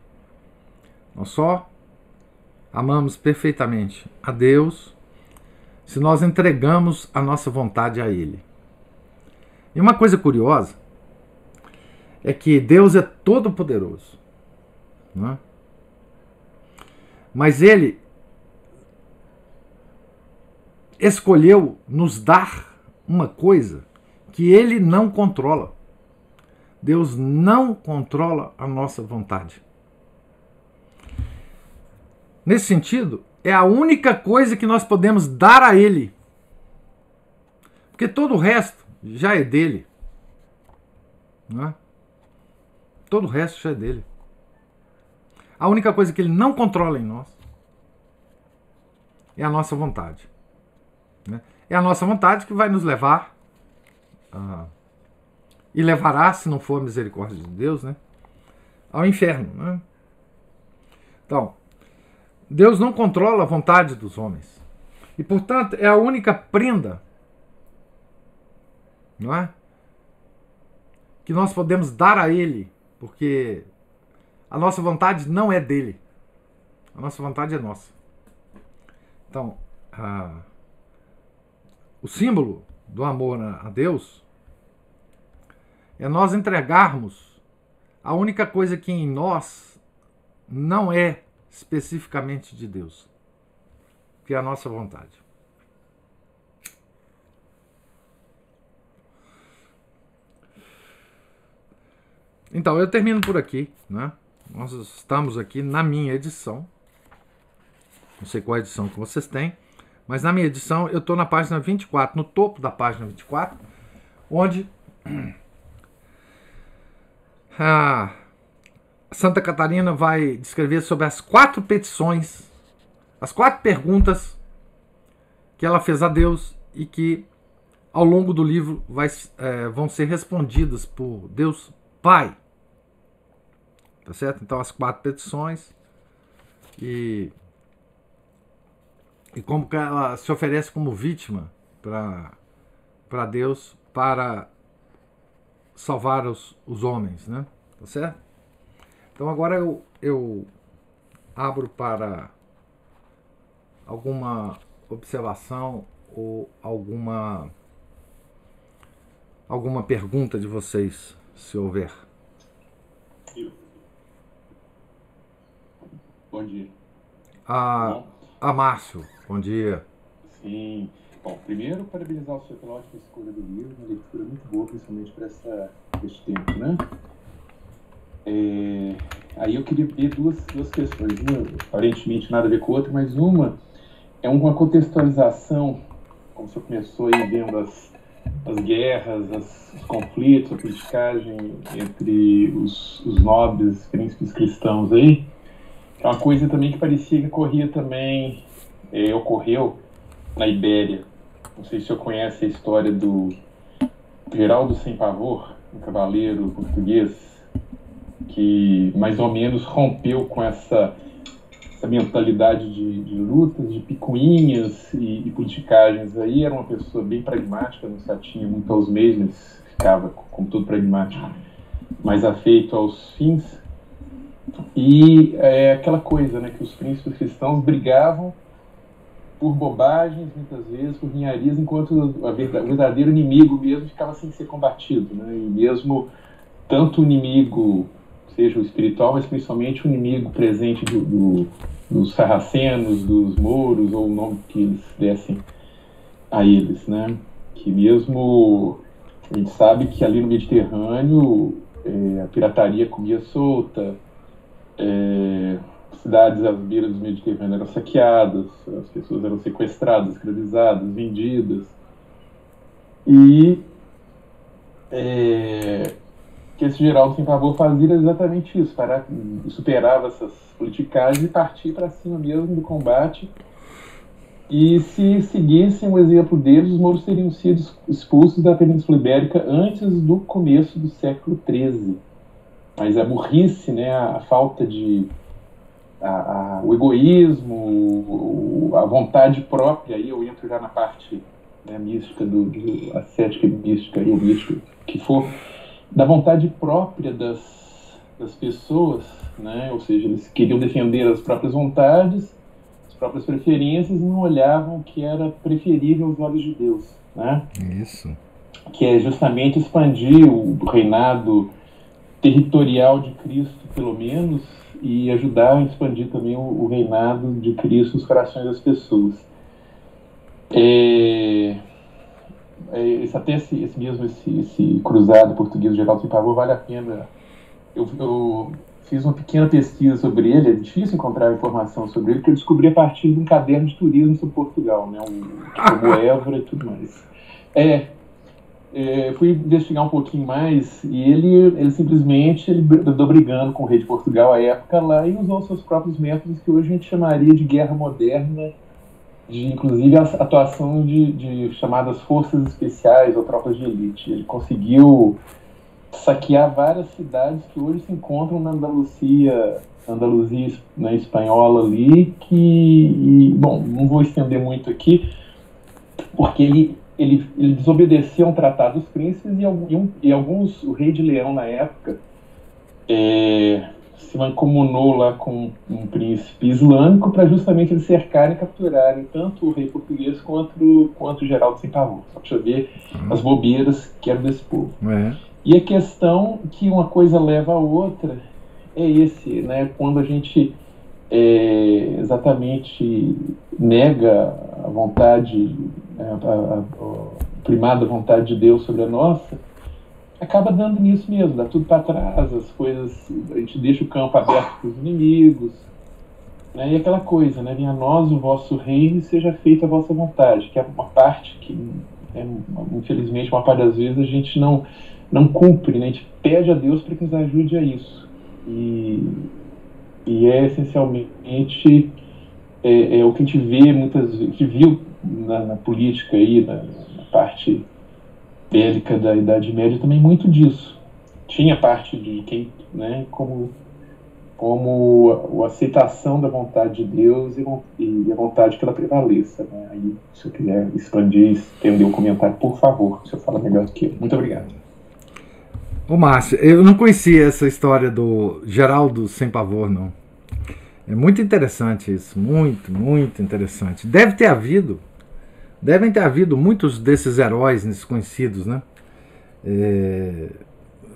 Nós só amamos perfeitamente a Deus se nós entregamos a nossa vontade a Ele. E uma coisa curiosa é que Deus é todo-poderoso, né? mas Ele escolheu nos dar uma coisa que ele não controla. Deus não controla a nossa vontade. Nesse sentido, é a única coisa que nós podemos dar a ele. Porque todo o resto já é dele. Não é? Todo o resto já é dele. A única coisa que ele não controla em nós é a nossa vontade. Né? É a nossa vontade que vai nos levar ah, e levará, se não for a misericórdia de Deus, né, ao inferno. Né? Então, Deus não controla a vontade dos homens. E, portanto, é a única prenda, não é? Que nós podemos dar a Ele, porque a nossa vontade não é dele. A nossa vontade é nossa. Então, a, ah, o símbolo do amor a Deus é nós entregarmos a única coisa que é em nós não é especificamente de Deus, que é a nossa vontade. Então, eu termino por aqui, né? Nós estamos aqui na minha edição. Não sei qual edição que vocês têm, mas na minha edição eu estou na página 24, no topo da página 24, onde a Santa Catarina vai descrever sobre as quatro petições, as quatro perguntas que ela fez a Deus e que ao longo do livro vai, é, vão ser respondidas por Deus Pai. Tá certo? Então, as quatro petições e, e como ela se oferece como vítima para Deus para salvar os, os homens, né? Tá certo? Então agora eu, eu abro para alguma observação ou alguma alguma pergunta de vocês, se houver. Bom dia. A, a Márcio, bom dia. Sim. Bom, primeiro, parabenizar o senhor pela ótima escolha do livro, uma leitura muito boa, principalmente para esse tempo, né? É, aí eu queria ver duas, duas questões, uma aparentemente nada a ver com a outra, mas uma é uma contextualização, como o senhor começou aí vendo as, as guerras, as, os conflitos, a politicagem entre os, os nobres, príncipes cristãos aí, é uma coisa também que parecia que ocorria também, é, ocorreu na Ibéria, não sei se eu conhece a história do Geraldo Sem Pavor, um cavaleiro português que mais ou menos rompeu com essa, essa mentalidade de, de lutas, de picuinhas e, e politicagens aí. Era uma pessoa bem pragmática, não se atinha muito aos meios, mas ficava, como todo pragmático, mais afeito aos fins. E é aquela coisa né, que os príncipes cristãos brigavam por bobagens, muitas vezes, por ninharias, enquanto o verdadeiro inimigo mesmo ficava sem ser combatido. Né? E mesmo tanto o inimigo, seja o espiritual, mas principalmente o inimigo presente do, do, dos sarracenos, dos mouros, ou o nome que eles dessem a eles. Né? Que mesmo a gente sabe que ali no Mediterrâneo é, a pirataria comia solta, é, cidades às beiras do Mediterrâneo eram saqueadas, as pessoas eram sequestradas, escravizadas, vendidas. E é, que esse geral sem favor fazia exatamente isso, para, superava essas politicagens e partia para cima mesmo do combate. E se seguissem o exemplo deles, os mouros teriam sido expulsos da Península Ibérica antes do começo do século XIII. Mas a é burrice, né, a falta de a, a, o egoísmo, o, a vontade própria, aí eu entro já na parte né, mística, do, do ascética mística e mística, que for, da vontade própria das, das pessoas, né? ou seja, eles queriam defender as próprias vontades, as próprias preferências e não olhavam que era preferível aos olhos de Deus. Né? Isso. Que é justamente expandir o reinado territorial de Cristo, pelo menos, e ajudar a expandir também o, o reinado de Cristo nos corações das pessoas. É, é, esse, até esse, esse mesmo esse, esse cruzado português Geraldo sem Pavor vale a pena. Eu, eu, fiz uma pequena pesquisa sobre ele, é difícil encontrar informação sobre ele, porque eu descobri a partir de um caderno de turismo sobre Portugal, né, um, como Évora e tudo mais. É, é, fui investigar um pouquinho mais e ele, ele simplesmente ele andou brigando com o rei de Portugal à época lá e usou seus próprios métodos que hoje a gente chamaria de guerra moderna, de inclusive a atuação de, de chamadas forças especiais ou tropas de elite. Ele conseguiu saquear várias cidades que hoje se encontram na Andalucia, Andaluzia na né, espanhola ali, que, e, bom, não vou estender muito aqui, porque ele ele, ele desobedecia um tratado dos príncipes e, um, e alguns, o rei de Leão na época é, se mancomunou lá com um príncipe islâmico para justamente eles cercarem e capturarem tanto o rei português quanto, quanto o Geraldo Sem Pavor. Só para ver hum. as bobeiras que eram desse povo. É. E a questão que uma coisa leva a outra é esse, né? Quando a gente é, exatamente nega a vontade, né, a, a, a primada vontade de Deus sobre a nossa, acaba dando nisso mesmo, dá tudo para trás, as coisas, a gente deixa o campo aberto para os inimigos, né? e aquela coisa, né? Venha a nós o vosso reino e seja feita a vossa vontade, que é uma parte que, é, infelizmente, uma parte das vezes a gente não, não cumpre, né? a gente pede a Deus para que nos ajude a isso. E e é essencialmente é, é o que a gente vê muitas vezes, que viu na, na, política aí, na, na parte bélica da Idade Média também muito disso. Tinha parte de quem, né, como como a, a aceitação da vontade de Deus e, e, a vontade que ela prevaleça. Né? Aí, se eu quiser expandir, estender o um comentário, por favor, se eu falar melhor do que eu. Muito obrigado. Ô Márcio, eu não conhecia essa história do Geraldo Sem Pavor, não. É muito interessante isso, muito, muito interessante. Deve ter havido, devem ter havido muitos desses heróis desconhecidos, né? É,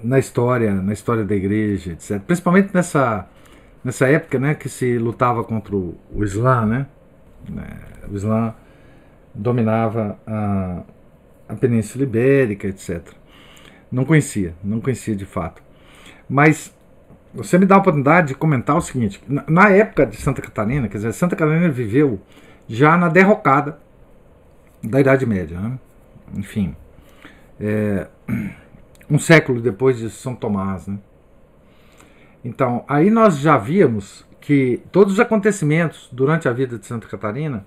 na história, na história da igreja, etc. Principalmente nessa, nessa época, né, que se lutava contra o, o Islã, né? É, o Islã dominava a, a Península Ibérica, etc. Não conhecia, não conhecia de fato. Mas você me dá a oportunidade de comentar o seguinte: na, na época de Santa Catarina, quer dizer, Santa Catarina viveu já na derrocada da Idade Média. Né? Enfim, é, um século depois de São Tomás. Né? Então, aí nós já víamos que todos os acontecimentos durante a vida de Santa Catarina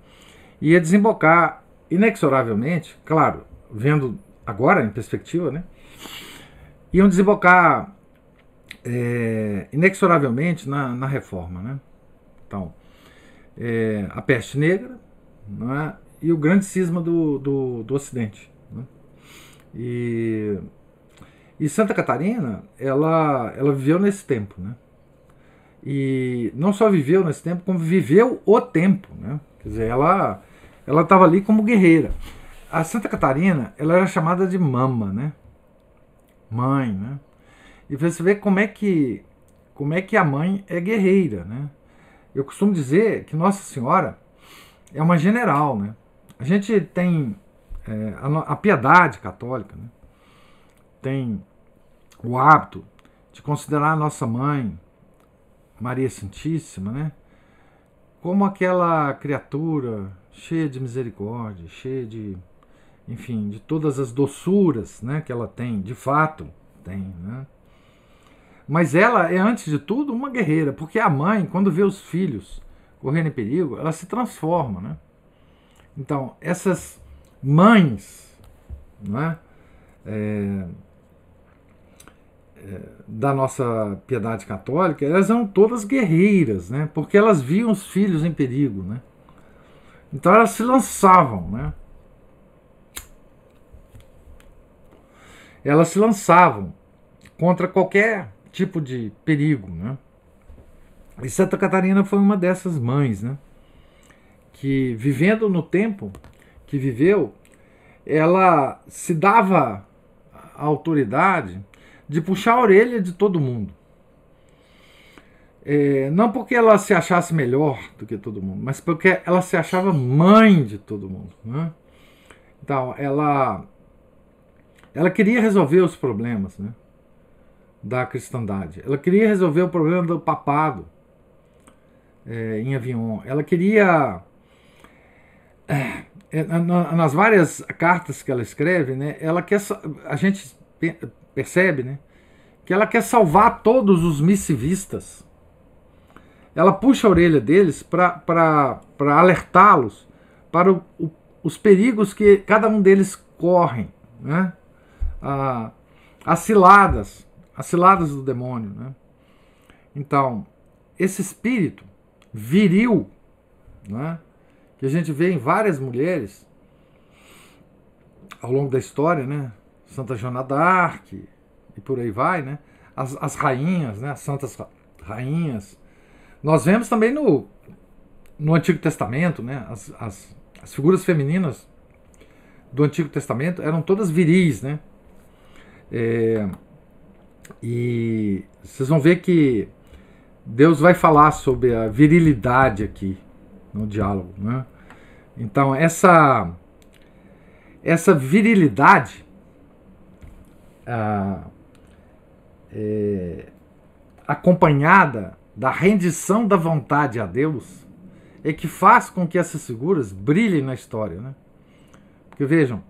ia desembocar inexoravelmente, claro, vendo agora em perspectiva, né, iam desembocar é, inexoravelmente na, na, reforma. Né? Então, é, a peste negra né? e o grande cisma do, do, do Ocidente. Né? E, e Santa Catarina, ela, ela viveu nesse tempo. Né? E não só viveu nesse tempo, como viveu o tempo. Né? Quer dizer, ela estava ali como guerreira. A Santa Catarina, ela era chamada de mama, né? mãe, né? E você vê como é que como é que a mãe é guerreira, né? Eu costumo dizer que Nossa Senhora é uma general, né? A gente tem é, a, a, piedade católica, né? Tem o hábito de considerar a nossa mãe Maria Santíssima, né? Como aquela criatura cheia de misericórdia, cheia de enfim, de todas as doçuras né, que ela tem, de fato tem. Né? Mas ela é, antes de tudo, uma guerreira, porque a mãe, quando vê os filhos correndo em perigo, ela se transforma. Né? Então, essas mães né, é, é, da nossa piedade católica, elas eram todas guerreiras, né, porque elas viam os filhos em perigo. Né? Então, elas se lançavam. Né? elas se lançavam contra qualquer tipo de perigo, né? E Santa Catarina foi uma dessas mães, né? Que vivendo no tempo que viveu, ela se dava a autoridade de puxar a orelha de todo mundo. É, não porque ela se achasse melhor do que todo mundo, mas porque ela se achava mãe de todo mundo. Né? Então, ela ela queria resolver os problemas né, da cristandade. Ela queria resolver o problema do papado é, em Avignon. Ela queria. É, na, nas várias cartas que ela escreve, né, ela quer, a gente percebe né, que ela quer salvar todos os missivistas. Ela puxa a orelha deles para alertá-los para o, o, os perigos que cada um deles correm. Né? ah, as ciladas, as ciladas do demônio. Né? Então, esse espírito viril, né, que a gente vê em várias mulheres ao longo da história, né? Santa Joana d'Arc e por aí vai, né? As, as rainhas, né? As santas rainhas. Nós vemos também no, no Antigo Testamento, né? As, as, as figuras femininas do Antigo Testamento eram todas viris, né? É, e vocês vão ver que Deus vai falar sobre a virilidade aqui no diálogo. Né? Então, essa, essa virilidade ah, é, acompanhada da rendição da vontade a Deus é que faz com que essas figuras brilhem na história. Né? Porque vejam,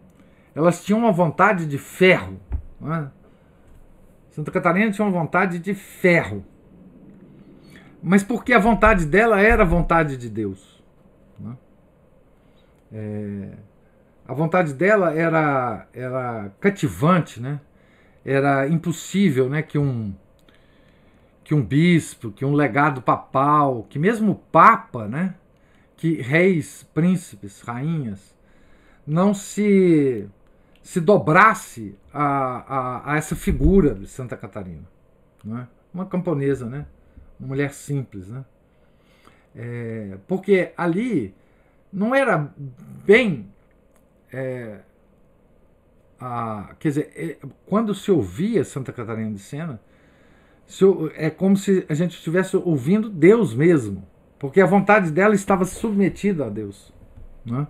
elas tinham uma vontade de ferro né? Santa Catarina tinha uma vontade de ferro. Mas porque a vontade dela era a vontade de Deus. Né? É, a vontade dela era, era cativante, né? era impossível né? que, um, que um bispo, que um legado papal, que mesmo o Papa, né? que reis, príncipes, rainhas, não se, se dobrasse a, a, a essa figura de Santa Catarina. Né? Uma camponesa, né? uma mulher simples. Né? É, porque ali não era bem. É, a, quer dizer, é, quando se ouvia Santa Catarina de Sena, se, é como se a gente estivesse ouvindo Deus mesmo, porque a vontade dela estava submetida a Deus. Né?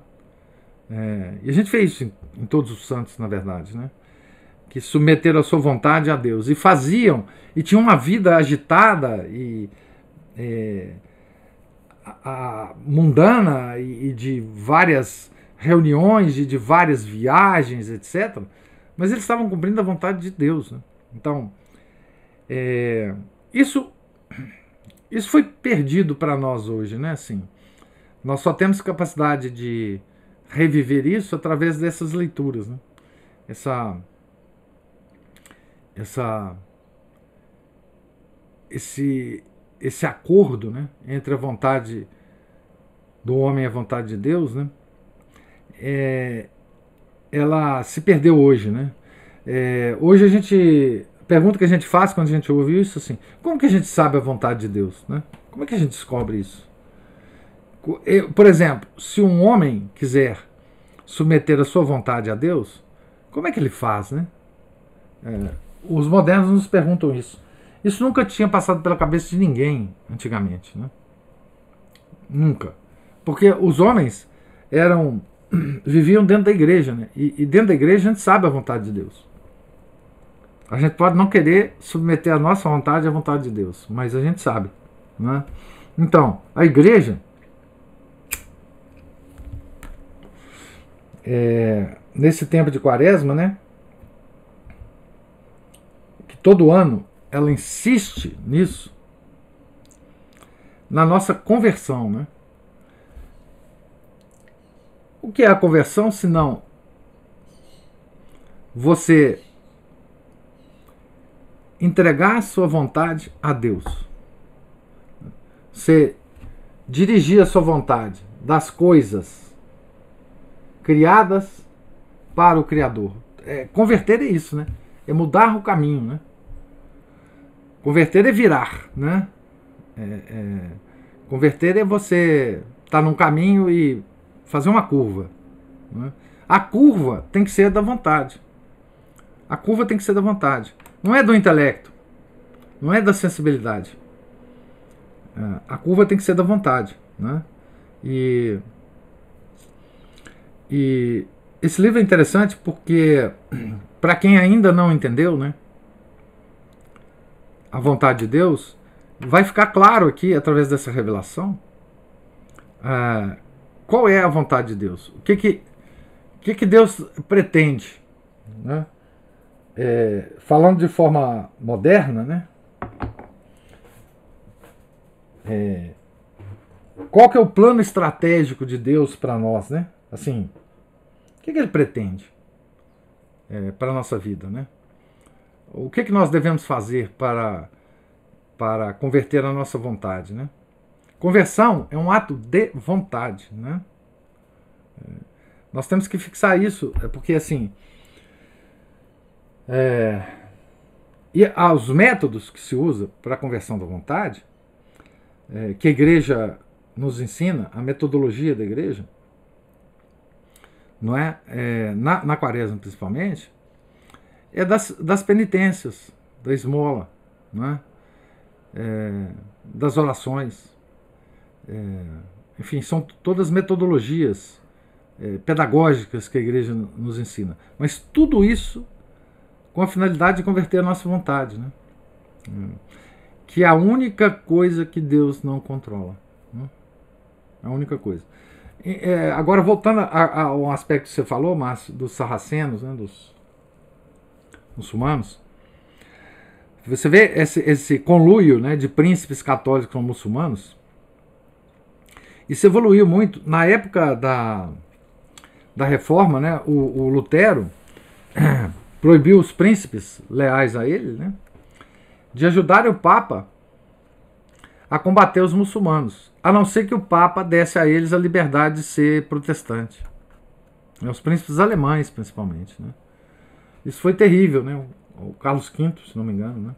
É, e a gente fez isso em, em todos os santos, na verdade. Né? que submeteram a sua vontade a Deus e faziam e tinham uma vida agitada e é, a, a mundana e, e, de várias reuniões e de várias viagens, etc. Mas eles estavam cumprindo a vontade de Deus. Né? Então, é, isso isso foi perdido para nós hoje, né? Assim, nós só temos capacidade de reviver isso através dessas leituras, né? Essa essa esse esse acordo, né, entre a vontade do homem e a vontade de Deus, né, é, ela se perdeu hoje, né? É, hoje a gente pergunta que a gente faz quando a gente ouve isso assim, como que a gente sabe a vontade de Deus, né? Como é que a gente descobre isso? Eu, por exemplo, se um homem quiser submeter a sua vontade a Deus, como é que ele faz, né? É, os modernos nos perguntam isso. Isso nunca tinha passado pela cabeça de ninguém antigamente, né? Nunca. Porque os homens eram viviam dentro da igreja, né? E, e, dentro da igreja a gente sabe a vontade de Deus. A gente pode não querer submeter a nossa vontade à vontade de Deus, mas a gente sabe, né? Então, a igreja é, nesse tempo de quaresma, né? todo ano ela insiste nisso, na nossa conversão. Né? O que é a conversão se não você entregar sua vontade a Deus? Você dirigir a sua vontade das coisas criadas para o Criador. É, converter é isso, né? É mudar o caminho, né? Converter é virar, né? É, é, converter é você estar tá num caminho e fazer uma curva. Né? A curva tem que ser da vontade. A curva tem que ser da vontade. Não é do intelecto. Não é da sensibilidade. É, a curva tem que ser da vontade. Né? E, e esse livro é interessante porque, para quem ainda não entendeu, né? a vontade de Deus, vai ficar claro aqui, através dessa revelação, é, qual é a vontade de Deus. O que, que, que, que Deus pretende? Né? É, falando de forma moderna, né? É, qual que é o plano estratégico de Deus para nós, né? Assim, o que, que ele pretende é, para a nossa vida, né? o que, que nós devemos fazer para, para converter a nossa vontade? Né? Conversão é um ato de vontade. Né? Nós temos que fixar isso, é porque assim. É, e aos métodos que se usa para a conversão da vontade, é, que a igreja nos ensina, a metodologia da igreja, não é, é na, na quaresma principalmente, é das, das penitências, da esmola, né? É, das orações. É, enfim, são todas metodologias é, pedagógicas que a igreja nos ensina. Mas tudo isso com a finalidade de converter a nossa vontade, né? É, que é a única coisa que Deus não controla. Né? É a única coisa. É, agora, voltando a, a, um aspecto que você falou, Márcio, dos sarracenos, né, dos, muçulmanos. Você vê esse, esse conluio né, de príncipes católicos com muçulmanos. Isso evoluiu muito. Na época da, da reforma, né, o, o Lutero proibiu os príncipes leais a ele né, de ajudarem o Papa a combater os muçulmanos, a não ser que o Papa desse a eles a liberdade de ser protestante. Né, os príncipes alemães, principalmente. Né? Isso foi terrível, né? O Carlos V, se não me engano, né?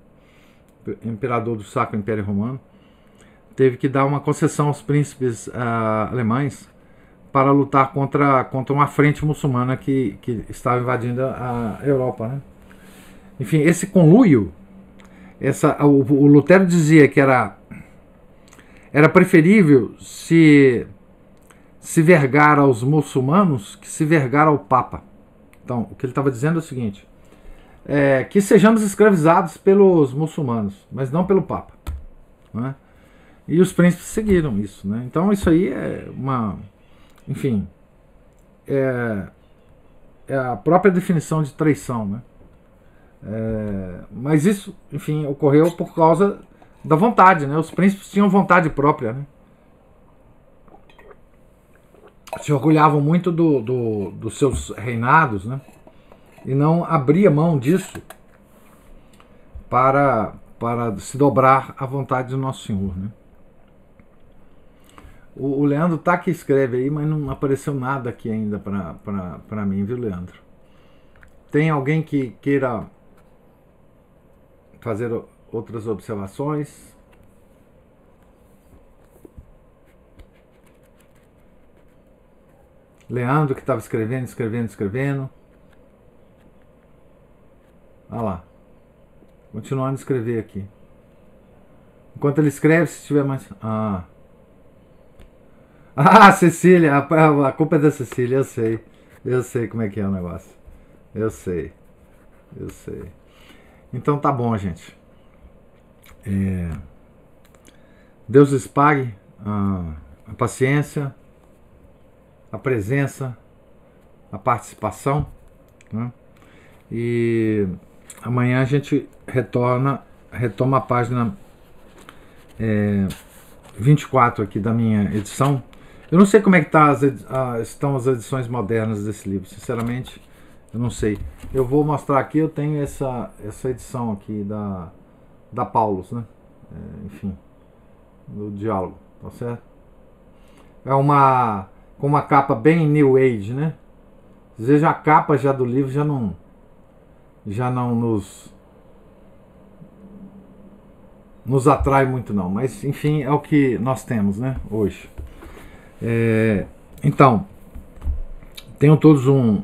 imperador do Sacro Império Romano, teve que dar uma concessão aos príncipes uh, alemães para lutar contra, contra uma frente muçulmana que, que estava invadindo a Europa. Né? Enfim, esse conluio, essa, o, o Lutero dizia que era, era preferível se, se vergar aos muçulmanos que se vergar ao Papa. Então, o que ele estava dizendo é o seguinte: é, que sejamos escravizados pelos muçulmanos, mas não pelo Papa. Né? E os príncipes seguiram isso. Né? Então, isso aí é uma. Enfim. É, é a própria definição de traição. Né? É, mas isso, enfim, ocorreu por causa da vontade. Né? Os príncipes tinham vontade própria. Né? se orgulhavam muito do, do, dos seus reinados, né? E não abria mão disso para, para se dobrar à vontade do Nosso Senhor, né? O, o Leandro tá que escreve aí, mas não apareceu nada aqui ainda para mim, viu, Leandro? Tem alguém que queira fazer outras observações? Leandro que estava escrevendo, escrevendo, escrevendo. Olha lá. Continuando a escrever aqui. Enquanto ele escreve, se tiver mais. Ah. Ah, Cecília! A, culpa é da Cecília, eu sei. Eu sei como é que é o negócio. Eu sei. Eu sei. Então tá bom, gente. É... Deus lhes pague a paciência a presença, a participação. Né? E amanhã a gente retorna, retoma a página é, 24 aqui da minha edição. Eu não sei como é que tá as, a, estão as edições modernas desse livro, sinceramente, eu não sei. Eu vou mostrar aqui, eu tenho essa, essa edição aqui da, da Paulus, né? É, enfim, do diálogo, tá certo? É uma com uma capa bem new age, né? Às vezes a capa já do livro já não já não nos nos atrai muito não, mas enfim, é o que nós temos, né, hoje. É, então, tenham todos um,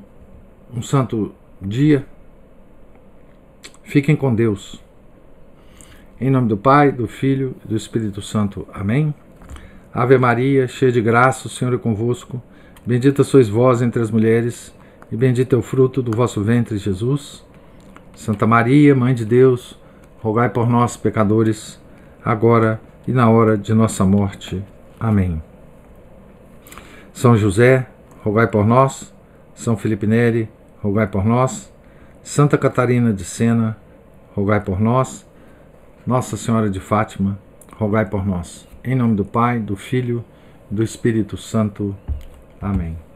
um santo dia. Fiquem com Deus. Em nome do Pai, do Filho e do Espírito Santo. Amém. Ave Maria, cheia de graça, o Senhor é convosco. Bendita sois vós entre as mulheres, e bendito é o fruto do vosso ventre, Jesus. Santa Maria, Mãe de Deus, rogai por nós, pecadores, agora e na hora de nossa morte. Amém. São José, rogai por nós. São Felipe Neri, rogai por nós. Santa Catarina de Sena, rogai por nós. Nossa Senhora de Fátima, rogai por nós. Em nome do Pai, do Filho, do Espírito Santo. Amém.